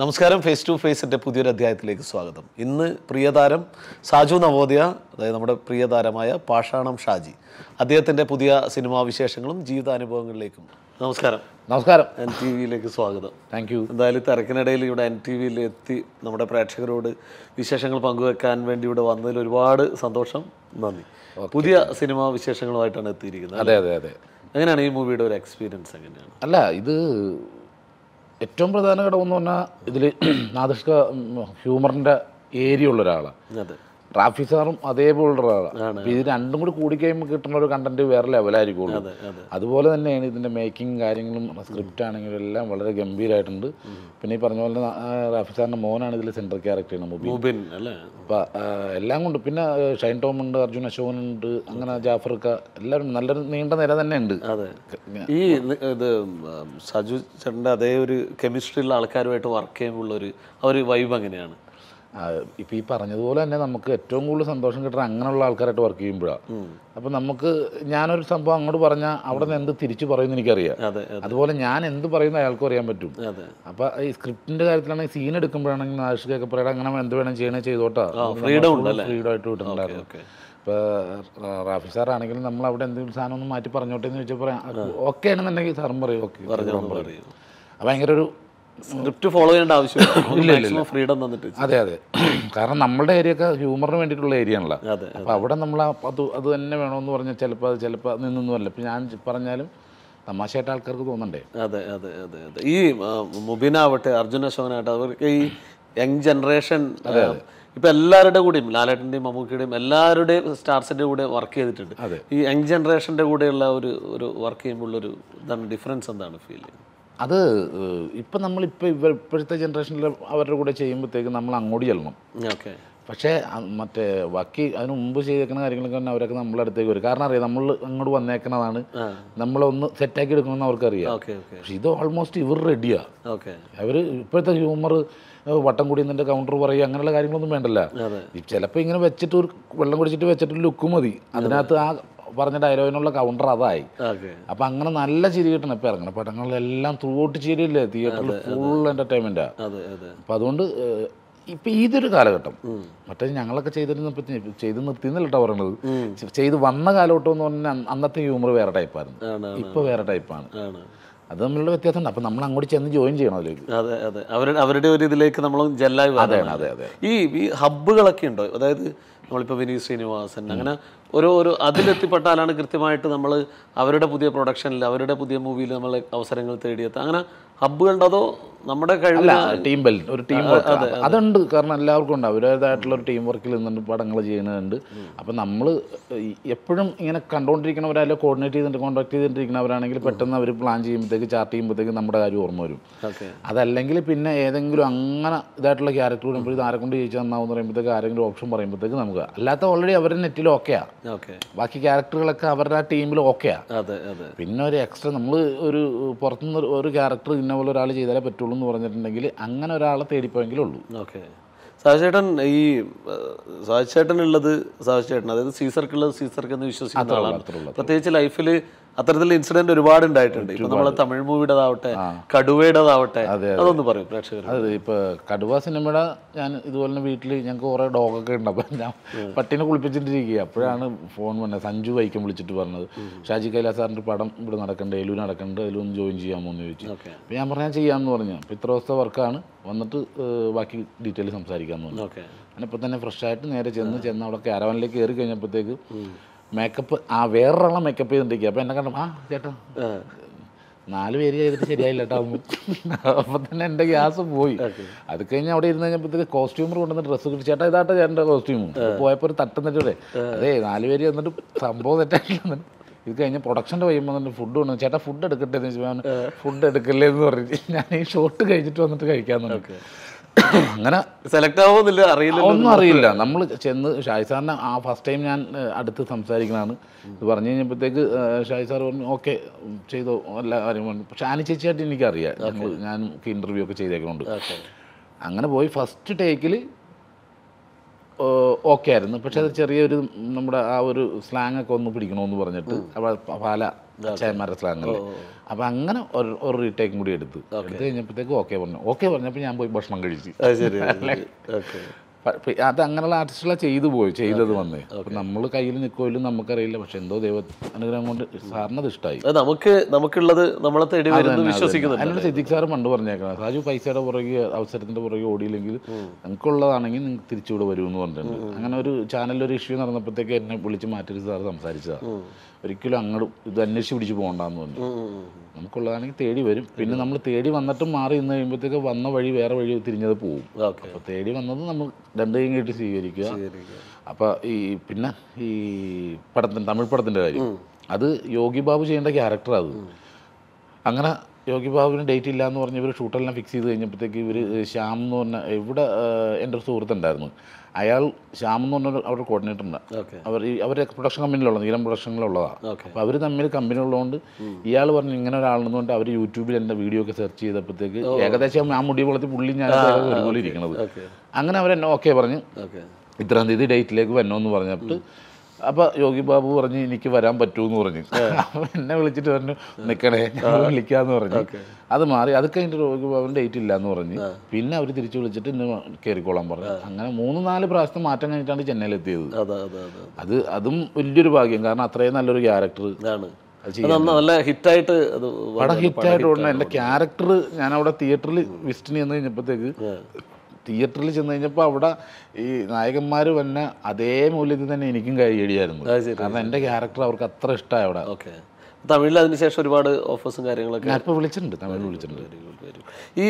നമസ്കാരം face to ഫേസിൻ്റെ പുതിയൊരു അധ്യായത്തിലേക്ക് സ്വാഗതം ഇന്ന് പ്രിയതാരം സാജു നവോദയ അതായത് നമ്മുടെ പ്രിയതാരമായ പാഷാണം ഷാജി അദ്ദേഹത്തിൻ്റെ പുതിയ സിനിമാ വിശേഷങ്ങളും ജീവിതാനുഭവങ്ങളിലേക്കും നമസ്കാരം നമസ്കാരം എൻ ടി വിയിലേക്ക് സ്വാഗതം താങ്ക് യു എന്തായാലും തിരക്കിനിടയിൽ ഇവിടെ എൻ ടി വിയിൽ എത്തി നമ്മുടെ പ്രേക്ഷകരോട് വിശേഷങ്ങൾ പങ്കുവെക്കാൻ വേണ്ടി ഇവിടെ വന്നതിൽ ഒരുപാട് സന്തോഷം നന്ദി പുതിയ സിനിമാ വിശേഷങ്ങളുമായിട്ടാണ് എത്തിയിരിക്കുന്നത് അതെ അതെ അതെ എങ്ങനെയാണ് ഈ മൂവിയുടെ ഒരു എക്സ്പീരിയൻസ് എങ്ങനെയാണ് അല്ല ഇത് ഏറ്റവും പ്രധാന ഘടകം എന്ന് പറഞ്ഞാൽ ഇതിൽ നാദിഷ്ക ഹ്യൂമറിൻ്റെ ഏരിയ ഉള്ള ഒരാളാണ് റാഫി സാറും അതേ ബോൾഡറാണ് ഇത് രണ്ടും കൂടി കൂടിക്കഴിയുമ്പോൾ കിട്ടുന്ന ഒരു കണ്ടന്റ് വേറെ ലെവലായിരിക്കുള്ളൂ അതുപോലെ തന്നെയാണ് ഇതിന്റെ മേക്കിംഗ് കാര്യങ്ങളും സ്ക്രിപ്റ്റ് ആണെങ്കിലും എല്ലാം വളരെ ഗംഭീരമായിട്ടുണ്ട് പിന്നെ ഈ പറഞ്ഞ പോലെ റാഫി സാറിന്റെ മോനാണ് ഇതിൽ സെന്റർ ക്യാരക്ടർ മുബിൻ എല്ലാം കൊണ്ട് പിന്നെ ഷൈൻ ടോം ഉണ്ട് അർജുൻ അശോകൻ ഉണ്ട് അങ്ങനെ ജാഫർ എല്ലാവരും നല്ലൊരു നീണ്ട നില തന്നെ ഉണ്ട് ഈ ഇത് സജു ചേട്ടൻ്റെ അതേ ഒരു കെമിസ്ട്രിയുള്ള ആൾക്കാരുമായിട്ട് വർക്ക് ചെയ്യുമ്പോൾ ഉള്ള ഒരു ഒരു വൈബ് അങ്ങനെയാണ് ഇപ്പോൾ ഈ പറഞ്ഞതുപോലെ തന്നെ നമുക്ക് ഏറ്റവും കൂടുതൽ സന്തോഷം കിട്ടുന്ന അങ്ങനെയുള്ള ആൾക്കാരായിട്ട് വർക്ക് ചെയ്യുമ്പോഴാണ് അപ്പം നമുക്ക് ഞാനൊരു സംഭവം അങ്ങോട്ട് പറഞ്ഞാൽ അവിടെ നിന്ന് എന്ത് തിരിച്ചു പറയുമെന്ന് എനിക്കറിയാം അതുപോലെ ഞാൻ എന്ത് പറയുന്ന അയാൾക്കും അറിയാൻ പറ്റും അപ്പം ഈ സ്ക്രിപ്റ്റിൻ്റെ കാര്യത്തിലാണെങ്കിൽ സീൻ എടുക്കുമ്പോഴാണെങ്കിൽ ആഷിക്കൊക്കെ പറയാം അങ്ങനെ എന്ത് വേണം ചെയ്യണേ ചെയ്തോട്ടാ ഫ്രീഡം ഫ്രീഡം ആയിട്ട് കിട്ടുന്നുണ്ടായിരുന്നു ഇപ്പൊ റാഫി സാർ ആണെങ്കിലും നമ്മൾ അവിടെ എന്തെങ്കിലും സാധനം ഒന്ന് മാറ്റി പറഞ്ഞോട്ടെ എന്ന് ചോദിച്ചപ്പോൾ ഓക്കെ ആണെന്നുണ്ടെങ്കിൽ സാറും പറയും ഓക്കെ ഭയങ്കര ഒരു സ്ക്രിപ്റ്റ് ഫോളോ ചെയ്യേണ്ട ആവശ്യമില്ല ഫ്രീഡം തന്നിട്ട് അതെ അതെ കാരണം നമ്മുടെ ഏരിയ ഒക്കെ ഹ്യൂമറിന് വേണ്ടിയിട്ടുള്ള ഏരിയ ആണല്ലോ അപ്പോൾ അവിടെ നമ്മൾ അത് അത് തന്നെ വേണമെന്ന് പറഞ്ഞാൽ ചിലപ്പോൾ അത് ചിലപ്പോൾ നിന്നൊന്നും അല്ല ഞാൻ പറഞ്ഞാലും തമാശയായിട്ട് ആൾക്കാർക്ക് തോന്നണ്ടേ അതെ അതെ അതെ അതെ ഈ മുബിനാവട്ടെ അർജുന അശോകനാവട്ടെ അവർക്ക് ഈ യങ് ജനറേഷൻ ഇപ്പൊ എല്ലാവരുടെ കൂടെയും ലാലേട്ടന്റെയും മമ്മൂക്കിയുടെയും എല്ലാവരുടെയും സ്റ്റാർസിന്റെ കൂടെ വർക്ക് ചെയ്തിട്ടുണ്ട് ഈ യങ് ജനറേഷന്റെ കൂടെയുള്ള ഒരു ഒരു വർക്ക് ചെയ്യുമ്പോൾ ഒരു ഡിഫറൻസ് എന്താണ് ഫീൽ ചെയ്യുന്നത് അത് ഇപ്പം നമ്മളിപ്പോൾ ഇവ ഇപ്പോഴത്തെ ജനറേഷനിൽ അവരുടെ കൂടെ ചെയ്യുമ്പോഴത്തേക്ക് നമ്മൾ അങ്ങോട്ട് ചെല്ലണം ഓക്കെ പക്ഷേ മറ്റേ വക്കി അതിന് മുമ്പ് ചെയ്തേക്കുന്ന കാര്യങ്ങളൊക്കെ തന്നെ അവരൊക്കെ നമ്മളെ അടുത്തേക്ക് വരും കാരണം അറിയാം നമ്മൾ അങ്ങോട്ട് വന്നേക്കുന്നതാണ് നമ്മളൊന്ന് സെറ്റാക്കി എടുക്കണമെന്ന് അവർക്കറിയാം പക്ഷെ ഇത് ഓൾമോസ്റ്റ് ഇവർ റെഡിയാ അവർ ഇപ്പോഴത്തെ ഹ്യൂമർ വട്ടം കൂടിയതിൻ്റെ കൗണ്ടർ പറയുക അങ്ങനെയുള്ള കാര്യങ്ങളൊന്നും വേണ്ടല്ല ചിലപ്പോൾ ഇങ്ങനെ വെച്ചിട്ട് ഒരു വെള്ളം കുടിച്ചിട്ട് വെച്ചിട്ട് ലുക്ക് മതി അതിനകത്ത് ആ പറഞ്ഞ ഡയലോഗിനുള്ള കൗണ്ടർ അതായി അപ്പൊ അങ്ങനെ നല്ല ചിരി കിട്ടണം ഇപ്പൊ ഇറങ്ങണം പടങ്ങളിലെല്ലാം ത്രൂ ഔട്ട് ചിരിയില്ലേ തിയേറ്ററിൽ ഫുൾ എന്റർടൈൻമെന്റ് അപ്പൊ അതുകൊണ്ട് ഇപ്പൊ ഇതൊരു കാലഘട്ടം മറ്റേ ഞങ്ങളൊക്കെ ചെയ്തിരുന്ന ചെയ്ത് നിർത്തിയെന്നല്ല കേട്ടോ പറയണത് ചെയ്ത് വന്ന കാലഘട്ടം എന്ന് പറഞ്ഞാൽ അന്നത്തെ ഹ്യൂമർ വേറെ ടൈപ്പായിരുന്നു ഇപ്പൊ വേറെ ടൈപ്പാണ് അത് തമ്മിലുള്ള വ്യത്യാസമുണ്ട് അപ്പൊ നമ്മൾ അങ്ങോട്ട് ചെന്ന് ജോയിൻ ചെയ്യണം അതിലേക്ക് അതെ അതെ അവരുടെ അവരുടെ ഒരു ഇതിലേക്ക് നമ്മൾ ജെല്ലായി അതെ അതെ അതെ ഈ ഈ ഹബ്ബുകളൊക്കെ ഉണ്ടോ അതായത് നമ്മളിപ്പോ വിനീത് ശ്രീനിവാസൻ അങ്ങനെ ഒരു ഒരു അതിലെത്തിപ്പെട്ടാലാണ് കൃത്യമായിട്ട് നമ്മൾ അവരുടെ പുതിയ പ്രൊഡക്ഷനിൽ അവരുടെ പുതിയ മൂവിയിൽ നമ്മൾ അവസരങ്ങൾ തേടിയെത്തുക അങ്ങനെ ഹബ്ബുകൾ അതോ നമ്മുടെ ടീം ബെൽ ഒരു ടീം വർക്ക് അതുണ്ട് കാരണം എല്ലാവർക്കും ഉണ്ട് അവരുടേതായിട്ടുള്ള ഒരു ടീം വർക്കിൽ നിന്നുണ്ട് പടങ്ങൾ ചെയ്യുന്നുണ്ട് അപ്പം നമ്മൾ എപ്പോഴും ഇങ്ങനെ കണ്ടുകൊണ്ടിരിക്കുന്നവരല്ല കോർഡിനേറ്റ് ചെയ്തിട്ട് കോൺടാക്ട് ചെയ്തിട്ടിരിക്കുന്നവരാണെങ്കിൽ പെട്ടെന്ന് അവർ പ്ലാൻ ചെയ്യുമ്പോഴത്തേക്ക് ചാർട്ട് ചെയ്യുമ്പോഴത്തേക്ക് നമ്മുടെ കാര്യം ഓർമ്മ വരും അതല്ലെങ്കിൽ പിന്നെ ഏതെങ്കിലും അങ്ങനെ ഇതായിട്ടുള്ള ക്യാരക്ടർ വരുമ്പോൾ ഇത് കൊണ്ട് ചോദിച്ചാൽ നന്നാവും പറയുമ്പോഴത്തേക്ക് ആരെങ്കിലും ഓപ്ഷൻ പറയുമ്പോഴത്തേക്ക് നമുക്ക് അല്ലാത്ത ഓൾറെഡി അവരുടെ നെറ്റിൽ ഓക്കെയാണ് ബാക്കി ക്യാരക്ടറുകളൊക്കെ അവരുടെ ആ ടീമിൽ ഓക്കെയാ പിന്നെ ഒരു എക്സ്ട്രാ നമ്മൾ ഒരു പുറത്തുനിന്ന് ഒരു ക്യാരക്ടർ ഇന്ന പോലെ ഒരാൾ ചെയ്താലേ പറ്റുള്ളൂ എന്ന് പറഞ്ഞിട്ടുണ്ടെങ്കിൽ അങ്ങനെ ഒരാളെ തേടിപ്പോയെങ്കിലേ ഉള്ളൂ ഓക്കെ സാഹചേട്ടൻ ഈ ഉള്ളത് സാഹചേട്ടൻ അതായത് സീസർക്കുള്ളത് സീസർക്ക് എന്ന് വിശ്വസിക്കുന്ന ആളാണ് പ്രത്യേകിച്ച് ലൈഫിൽ അത്തരത്തിൽ ഇൻസിഡന്റ് ഒരുപാട് ഉണ്ടായിട്ടുണ്ട് ഇപ്പൊ നമ്മളെ തമിഴ് മൂവിയുടേതാവട്ടെ കടുവയുടേതാവട്ടെ അതൊന്ന് പറയും പ്രേക്ഷകർ അതെ ഇപ്പൊ കടുവ സിനിമയുടെ ഞാൻ ഇതുപോലെ തന്നെ വീട്ടിൽ ഞങ്ങൾക്ക് കുറെ ഡോഗൊക്കെ ഉണ്ട് അപ്പൊ ഞാൻ പട്ടിനെ കുളിപ്പിച്ചിട്ടിരിക്കുക അപ്പോഴാണ് ഫോൺ പറഞ്ഞത് സഞ്ജു വൈക്കം വിളിച്ചിട്ട് പറഞ്ഞത് ഷാജി കൈലാസാറിന്റെ പടം ഇവിടെ നടക്കണ്ട എലു നടക്കണ്ട എലു ജോയിൻ ചെയ്യാൻ പോകുന്ന ചോദിച്ചു അപ്പൊ ഞാൻ പറഞ്ഞാൽ ചെയ്യാന്ന് പറഞ്ഞു അപ്പൊ ഇത്ര ദിവസത്തെ വർക്കാണ് വന്നിട്ട് ബാക്കി ഡീറ്റെയിൽ സംസാരിക്കാൻ പറഞ്ഞു അങ്ങനെ തന്നെ ഫ്രഷ് ആയിട്ട് നേരെ ചെന്ന് ചെന്ന് അവിടെ കാരവാനിലേക്ക് കയറി കഴിഞ്ഞപ്പോഴത്തേക്ക് മേക്കപ്പ് ആ വേറൊരാളെ മേക്കപ്പ് ചെയ്തിട്ടിരിക്കുക അപ്പോൾ എന്നെ കണ്ടു ആ ചേട്ടാ നാല് പേര് ചെയ്തിട്ട് ശരിയായില്ല കേട്ടോ അപ്പം തന്നെ എൻ്റെ ഗ്യാസ് പോയി അത് കഴിഞ്ഞ് അവിടെ ഇരുന്ന് കഴിഞ്ഞപ്പോഴത്തേക്ക് കോസ്റ്റ്യൂമർ കൊണ്ടുവന്ന് ഡ്രസ്സ് കിട്ടി ചേട്ടാ ഇതാട്ടോ ചേട്ടൻ്റെ കോസ്റ്റ്യൂമ് പോയപ്പോൾ ഒരു തട്ടം തെറ്റൂടെ അതെ നാല് പേര് വന്നിട്ട് സംഭവം തെറ്റായിട്ടില്ല ഇത് കഴിഞ്ഞ് പ്രൊഡക്ഷൻ്റെ കഴിയുമ്പോൾ വന്നിട്ട് ഫുഡ് കൊണ്ടു ചേട്ടാ ഫുഡ് എടുക്കട്ടെ എന്ന് ഫുഡ് എടുക്കല്ലേ എന്ന് പറഞ്ഞിട്ട് ഞാൻ ഈ ഷോട്ട് കഴിച്ചിട്ട് വന്നിട്ട് നോക്കുക അങ്ങനെ സെലക്ട് ആവുന്നില്ല അറിയില്ല ഒന്നും അറിയില്ല നമ്മൾ ചെന്ന് ഷായി സാറിനെ ആ ഫസ്റ്റ് ടൈം ഞാൻ അടുത്ത് സംസാരിക്കണതാണ് ഇത് പറഞ്ഞു കഴിഞ്ഞപ്പോഴത്തേക്ക് ഷായി സാർ പറഞ്ഞു ഓക്കെ ചെയ്തോ എല്ലാ കാര്യവും പക്ഷെ ആനി ചേച്ചിയായിട്ട് എനിക്കറിയാം ഞാൻ ഇൻ്റർവ്യൂ ഒക്കെ ചെയ്തേക്കുന്നുണ്ട് അങ്ങനെ പോയി ഫസ്റ്റ് ടേക്കിൽ ഓക്കെ ആയിരുന്നു പക്ഷെ അത് ചെറിയൊരു നമ്മുടെ ആ ഒരു സ്ലാങ് ഒക്കെ ഒന്ന് പിടിക്കണമെന്ന് പറഞ്ഞിട്ട് അവിടെ പാല ചേമര സ്ലാങ്ങല്ലേ അപ്പോൾ അങ്ങനെ ഒരു ഒരു റീടേക്കും കൂടി എടുത്ത് എടുത്ത് കഴിഞ്ഞപ്പോഴത്തേക്ക് ഓക്കെ പറഞ്ഞു ഓക്കെ പറഞ്ഞപ്പോൾ ഞാൻ പോയി ഭക്ഷണം കഴിച്ചു അത് അങ്ങനെയുള്ള ആർട്ടിസ്റ്റുകളെ ചെയ്തു പോയി ചെയ്തത് വന്ന് നമ്മൾ കയ്യിൽ നിൽക്കുമല്ലോ നമുക്കറിയില്ല പക്ഷെ എന്തോ ദൈവ അനുഗ്രഹം കൊണ്ട് സാറിനത് ഇഷ്ടമായി നമുക്ക് നമുക്കുള്ളത് നമ്മളെ തേടി വിശ്വസിക്കുന്നു സിദ്ദിഖ് സാറ് പണ്ട് പറഞ്ഞേക്കണം സാജു പൈസയുടെ പുറകെ അവസരത്തിന്റെ പുറകെ ഓടിയില്ലെങ്കിൽ നിങ്ങൾക്കുള്ളതാണെങ്കിൽ നിങ്ങൾക്ക് വരും വരുമെന്ന് പറഞ്ഞിട്ടുണ്ട് അങ്ങനെ ഒരു ചാനലിൽ ഒരു ഇഷ്യൂ നടന്നപ്പോഴത്തേക്ക് എന്നെ വിളിച്ച് മാറ്റൊരു സാർ സംസാരിച്ചതാണ് ഒരിക്കലും അങ്ങോട്ട് ഇത് അന്വേഷിച്ച് പിടിച്ച് പോകണ്ടാന്ന് പറഞ്ഞു നമുക്കുള്ളതാണെങ്കിൽ തേടി വരും പിന്നെ നമ്മൾ തേടി വന്നിട്ടും മാറി നിന്ന് കഴിയുമ്പോഴത്തേക്ക് വന്ന വഴി വേറെ വഴി തിരിഞ്ഞത് പോകും അപ്പോൾ തേടി വന്നത് നമ്മൾ രണ്ടു കൈയും കേട്ട് സ്വീകരിക്കുക അപ്പോൾ ഈ പിന്നെ ഈ പടത്തിൻ്റെ തമിഴ് പടത്തിൻ്റെ കാര്യം അത് യോഗി ബാബു ചെയ്യേണ്ട ക്യാരക്ടർ അത് അങ്ങനെ യോഗി ബാബുവിന് ഡേറ്റ് ഇല്ല എന്ന് പറഞ്ഞ് ഇവർ ഷൂട്ടെല്ലാം ഫിക്സ് ചെയ്ത് കഴിഞ്ഞപ്പോഴത്തേക്ക് ഇവർ ശ്യാം എന്ന് പറഞ്ഞ ഇവിടെ എൻ്റെ ഒരു സുഹൃത്തുണ്ടായിരുന്നു അയാൾ ശ്യാം എന്ന് പറഞ്ഞ അവിടെ കോർഡിനേറ്റർ ഉണ്ട് അവർ അവർ പ്രൊഡക്ഷൻ കമ്പനിയിലുള്ള നീലം പ്രൊഡക്ഷനിലുള്ളതാണ് അപ്പോൾ അവർ തമ്മിൽ കമ്പനി ഉള്ളതുകൊണ്ട് ഇയാൾ പറഞ്ഞു ഇങ്ങനെ ഒരാളെന്ന് പറഞ്ഞിട്ട് അവർ യൂട്യൂബിൽ എൻ്റെ വീഡിയോ ഒക്കെ സെർച്ച് ചെയ്തപ്പോഴത്തേക്ക് ഏകദേശം ആ മുടി വളർത്തി പുള്ളി ഞാൻ ഒരുപോലെ ഇരിക്കുന്നത് അങ്ങനെ അവരെന്നെ ഓക്കെ പറഞ്ഞ് ഇത്രാം തീയതി ഡേറ്റിലേക്ക് വരണമെന്ന് പറഞ്ഞപ്പോൾ അപ്പോൾ യോഗി ബാബു പറഞ്ഞ് എനിക്ക് വരാൻ പറ്റൂന്ന് പറഞ്ഞു എന്നെ വിളിച്ചിട്ട് പറഞ്ഞു നിക്കണേ ഞാൻ പറഞ്ഞു അത് മാറി അത് കഴിഞ്ഞിട്ട് യോഗി ബാബുവിന് ഡേറ്റ് ഇല്ല എന്ന് പറഞ്ഞു പിന്നെ അവർ തിരിച്ചു വിളിച്ചിട്ട് ഇന്ന് കയറിക്കോളാൻ പറഞ്ഞു അങ്ങനെ മൂന്ന് നാല് പ്രാവശ്യം മാറ്റം കഴിഞ്ഞിട്ടാണ് എത്തിയത് അത് അതും വലിയൊരു ഭാഗ്യം കാരണം അത്രയും നല്ലൊരു ക്യാരക്ടർ നല്ല ഹിറ്റായിട്ട് പടം ഹിറ്റായിട്ട് ഉടനെ എൻ്റെ ക്യാരക്ടർ ഞാൻ അവിടെ തിയേറ്ററിൽ വിസിറ്റിന് ചെന്ന് കഴിഞ്ഞപ്പോഴത്തേക്ക് തിയേറ്ററിൽ ചെന്ന് കഴിഞ്ഞപ്പോൾ അവിടെ ഈ നായകന്മാർ തന്നെ അതേ മൂല്യത്തിൽ തന്നെ എനിക്കും കഴിയടിയായിരുന്നു കാരണം എൻ്റെ ക്യാരക്ടർ അവർക്ക് അത്ര ഇഷ്ടമായി അവിടെ ഓക്കെ തമിഴിൽ അതിനുശേഷം ഒരുപാട് ഓഫേഴ്സും കാര്യങ്ങളൊക്കെ ഞാൻ ഇപ്പോൾ വിളിച്ചിട്ടുണ്ട് തമിഴിൽ വിളിച്ചിട്ടുണ്ട് ഈ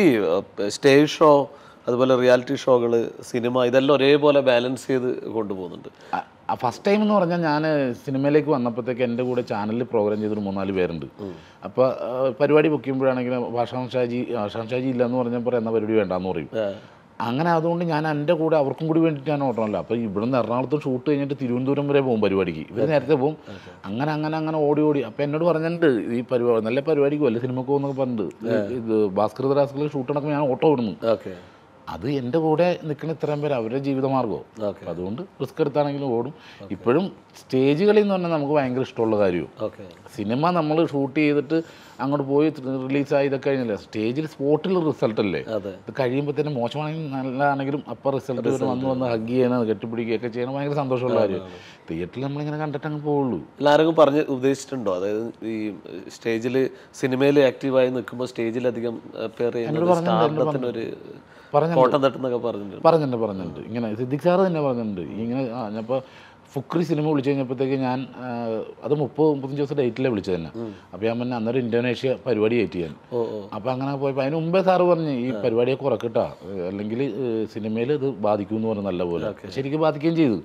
സ്റ്റേജ് ഷോ അതുപോലെ റിയാലിറ്റി ഷോകൾ സിനിമ ഇതെല്ലാം ഒരേപോലെ ബാലൻസ് ചെയ്ത് കൊണ്ടുപോകുന്നുണ്ട് ഫസ്റ്റ് ടൈം എന്ന് പറഞ്ഞാൽ ഞാൻ സിനിമയിലേക്ക് വന്നപ്പോഴത്തേക്ക് എൻ്റെ കൂടെ ചാനലിൽ പ്രോഗ്രാം ചെയ്തൊരു മൂന്നാല് പേരുണ്ട് അപ്പോൾ പരിപാടി ബുക്ക് ചെയ്യുമ്പോഴാണെങ്കിലും ഭാഷാം ഷാജി ഇല്ലയെന്ന് പറഞ്ഞപ്പോൾ എന്നാൽ പരിപാടി വേണ്ടാന്ന് പറയും അങ്ങനെ അതുകൊണ്ട് ഞാൻ എൻ്റെ കൂടെ അവർക്കും കൂടി വേണ്ടിയിട്ട് ഞാൻ ഓടണമല്ലോ അപ്പോൾ നിന്ന് എറണാകുളത്ത് ഷൂട്ട് കഴിഞ്ഞിട്ട് തിരുവനന്തപുരം വരെ പോകും പരിപാടിക്ക് ഇവർ നേരത്തെ പോകും അങ്ങനെ അങ്ങനെ അങ്ങനെ ഓടി ഓടി അപ്പോൾ എന്നോട് പറഞ്ഞിട്ടുണ്ട് ഈ പരിപാടി നല്ല പരിപാടിക്ക് വല്ല സിനിമക്ക് പോകുന്നൊക്കെ പറഞ്ഞിട്ട് ഇത് ഭാസ്കർ ദാസ്കറിൽ ഷൂട്ട് നടക്കുമ്പോൾ ഞാൻ ഓട്ടോ വിടുന്നു അത് എൻ്റെ കൂടെ നിൽക്കുന്ന ഇത്രയും പേര് അവരുടെ ജീവിതമാർഗ്ഗവും അപ്പം അതുകൊണ്ട് റിസ്ക് എടുത്താണെങ്കിലും ഓടും ഇപ്പോഴും സ്റ്റേജുകളിൽ നിന്ന് പറഞ്ഞാൽ നമുക്ക് ഭയങ്കര ഇഷ്ടമുള്ള കാര്യവും സിനിമ നമ്മൾ ഷൂട്ട് ചെയ്തിട്ട് അങ്ങോട്ട് പോയി റിലീസായി ഇതൊക്കെ കഴിഞ്ഞില്ലേ സ്റ്റേജിൽ സ്പോട്ടിൽ റിസൾട്ട് അല്ലേ ഇത് തന്നെ മോശമാണെങ്കിലും നല്ലതാണെങ്കിലും അപ്പം റിസൾട്ട് വരും വന്ന് വന്ന് ഹഗ് ചെയ്യണം കെട്ടിപ്പിടിക്കുകയൊക്കെ ചെയ്യണം ഭയങ്കര സന്തോഷമുള്ള കാര്യം തിയേറ്ററിൽ നമ്മളിങ്ങനെ കണ്ടിട്ട് അങ്ങ് പോവുള്ളൂ എല്ലാവർക്കും പറഞ്ഞ് ഉദ്ദേശിച്ചിട്ടുണ്ടോ അതായത് ഈ സ്റ്റേജിൽ സിനിമയിൽ ആക്റ്റീവായി നിൽക്കുമ്പോൾ സ്റ്റേജിൽ അധികം പേർ ഒരു പറഞ്ഞിട്ടുണ്ട് പറഞ്ഞിട്ടുണ്ട് പറഞ്ഞിട്ടുണ്ട് ഇങ്ങനെ സിദ്ദിഖ് സാറ് തന്നെ പറഞ്ഞിട്ടുണ്ട് ഇങ്ങനെ ഞാനിപ്പോൾ ഫുക്രി സിനിമ വിളിച്ചു കഴിഞ്ഞപ്പോഴത്തേക്ക് ഞാൻ അത് മുപ്പത് മുപ്പത്തഞ്ച് ദിവസം ഡേറ്റിലെ വിളിച്ചത് തന്നെ അപ്പോൾ ഞാൻ പിന്നെ അന്നൊരു ഇന്തോനേഷ്യ പരിപാടി ആയിട്ട് ഞാൻ അപ്പോൾ അങ്ങനെ പോയപ്പോൾ അതിന് മുമ്പേ സാറ് പറഞ്ഞു ഈ പരിപാടിയെ കുറക്കട്ടാ അല്ലെങ്കിൽ സിനിമയിൽ ഇത് ബാധിക്കും എന്ന് നല്ല പോലെ ശരിക്കും ബാധിക്കുകയും ചെയ്തു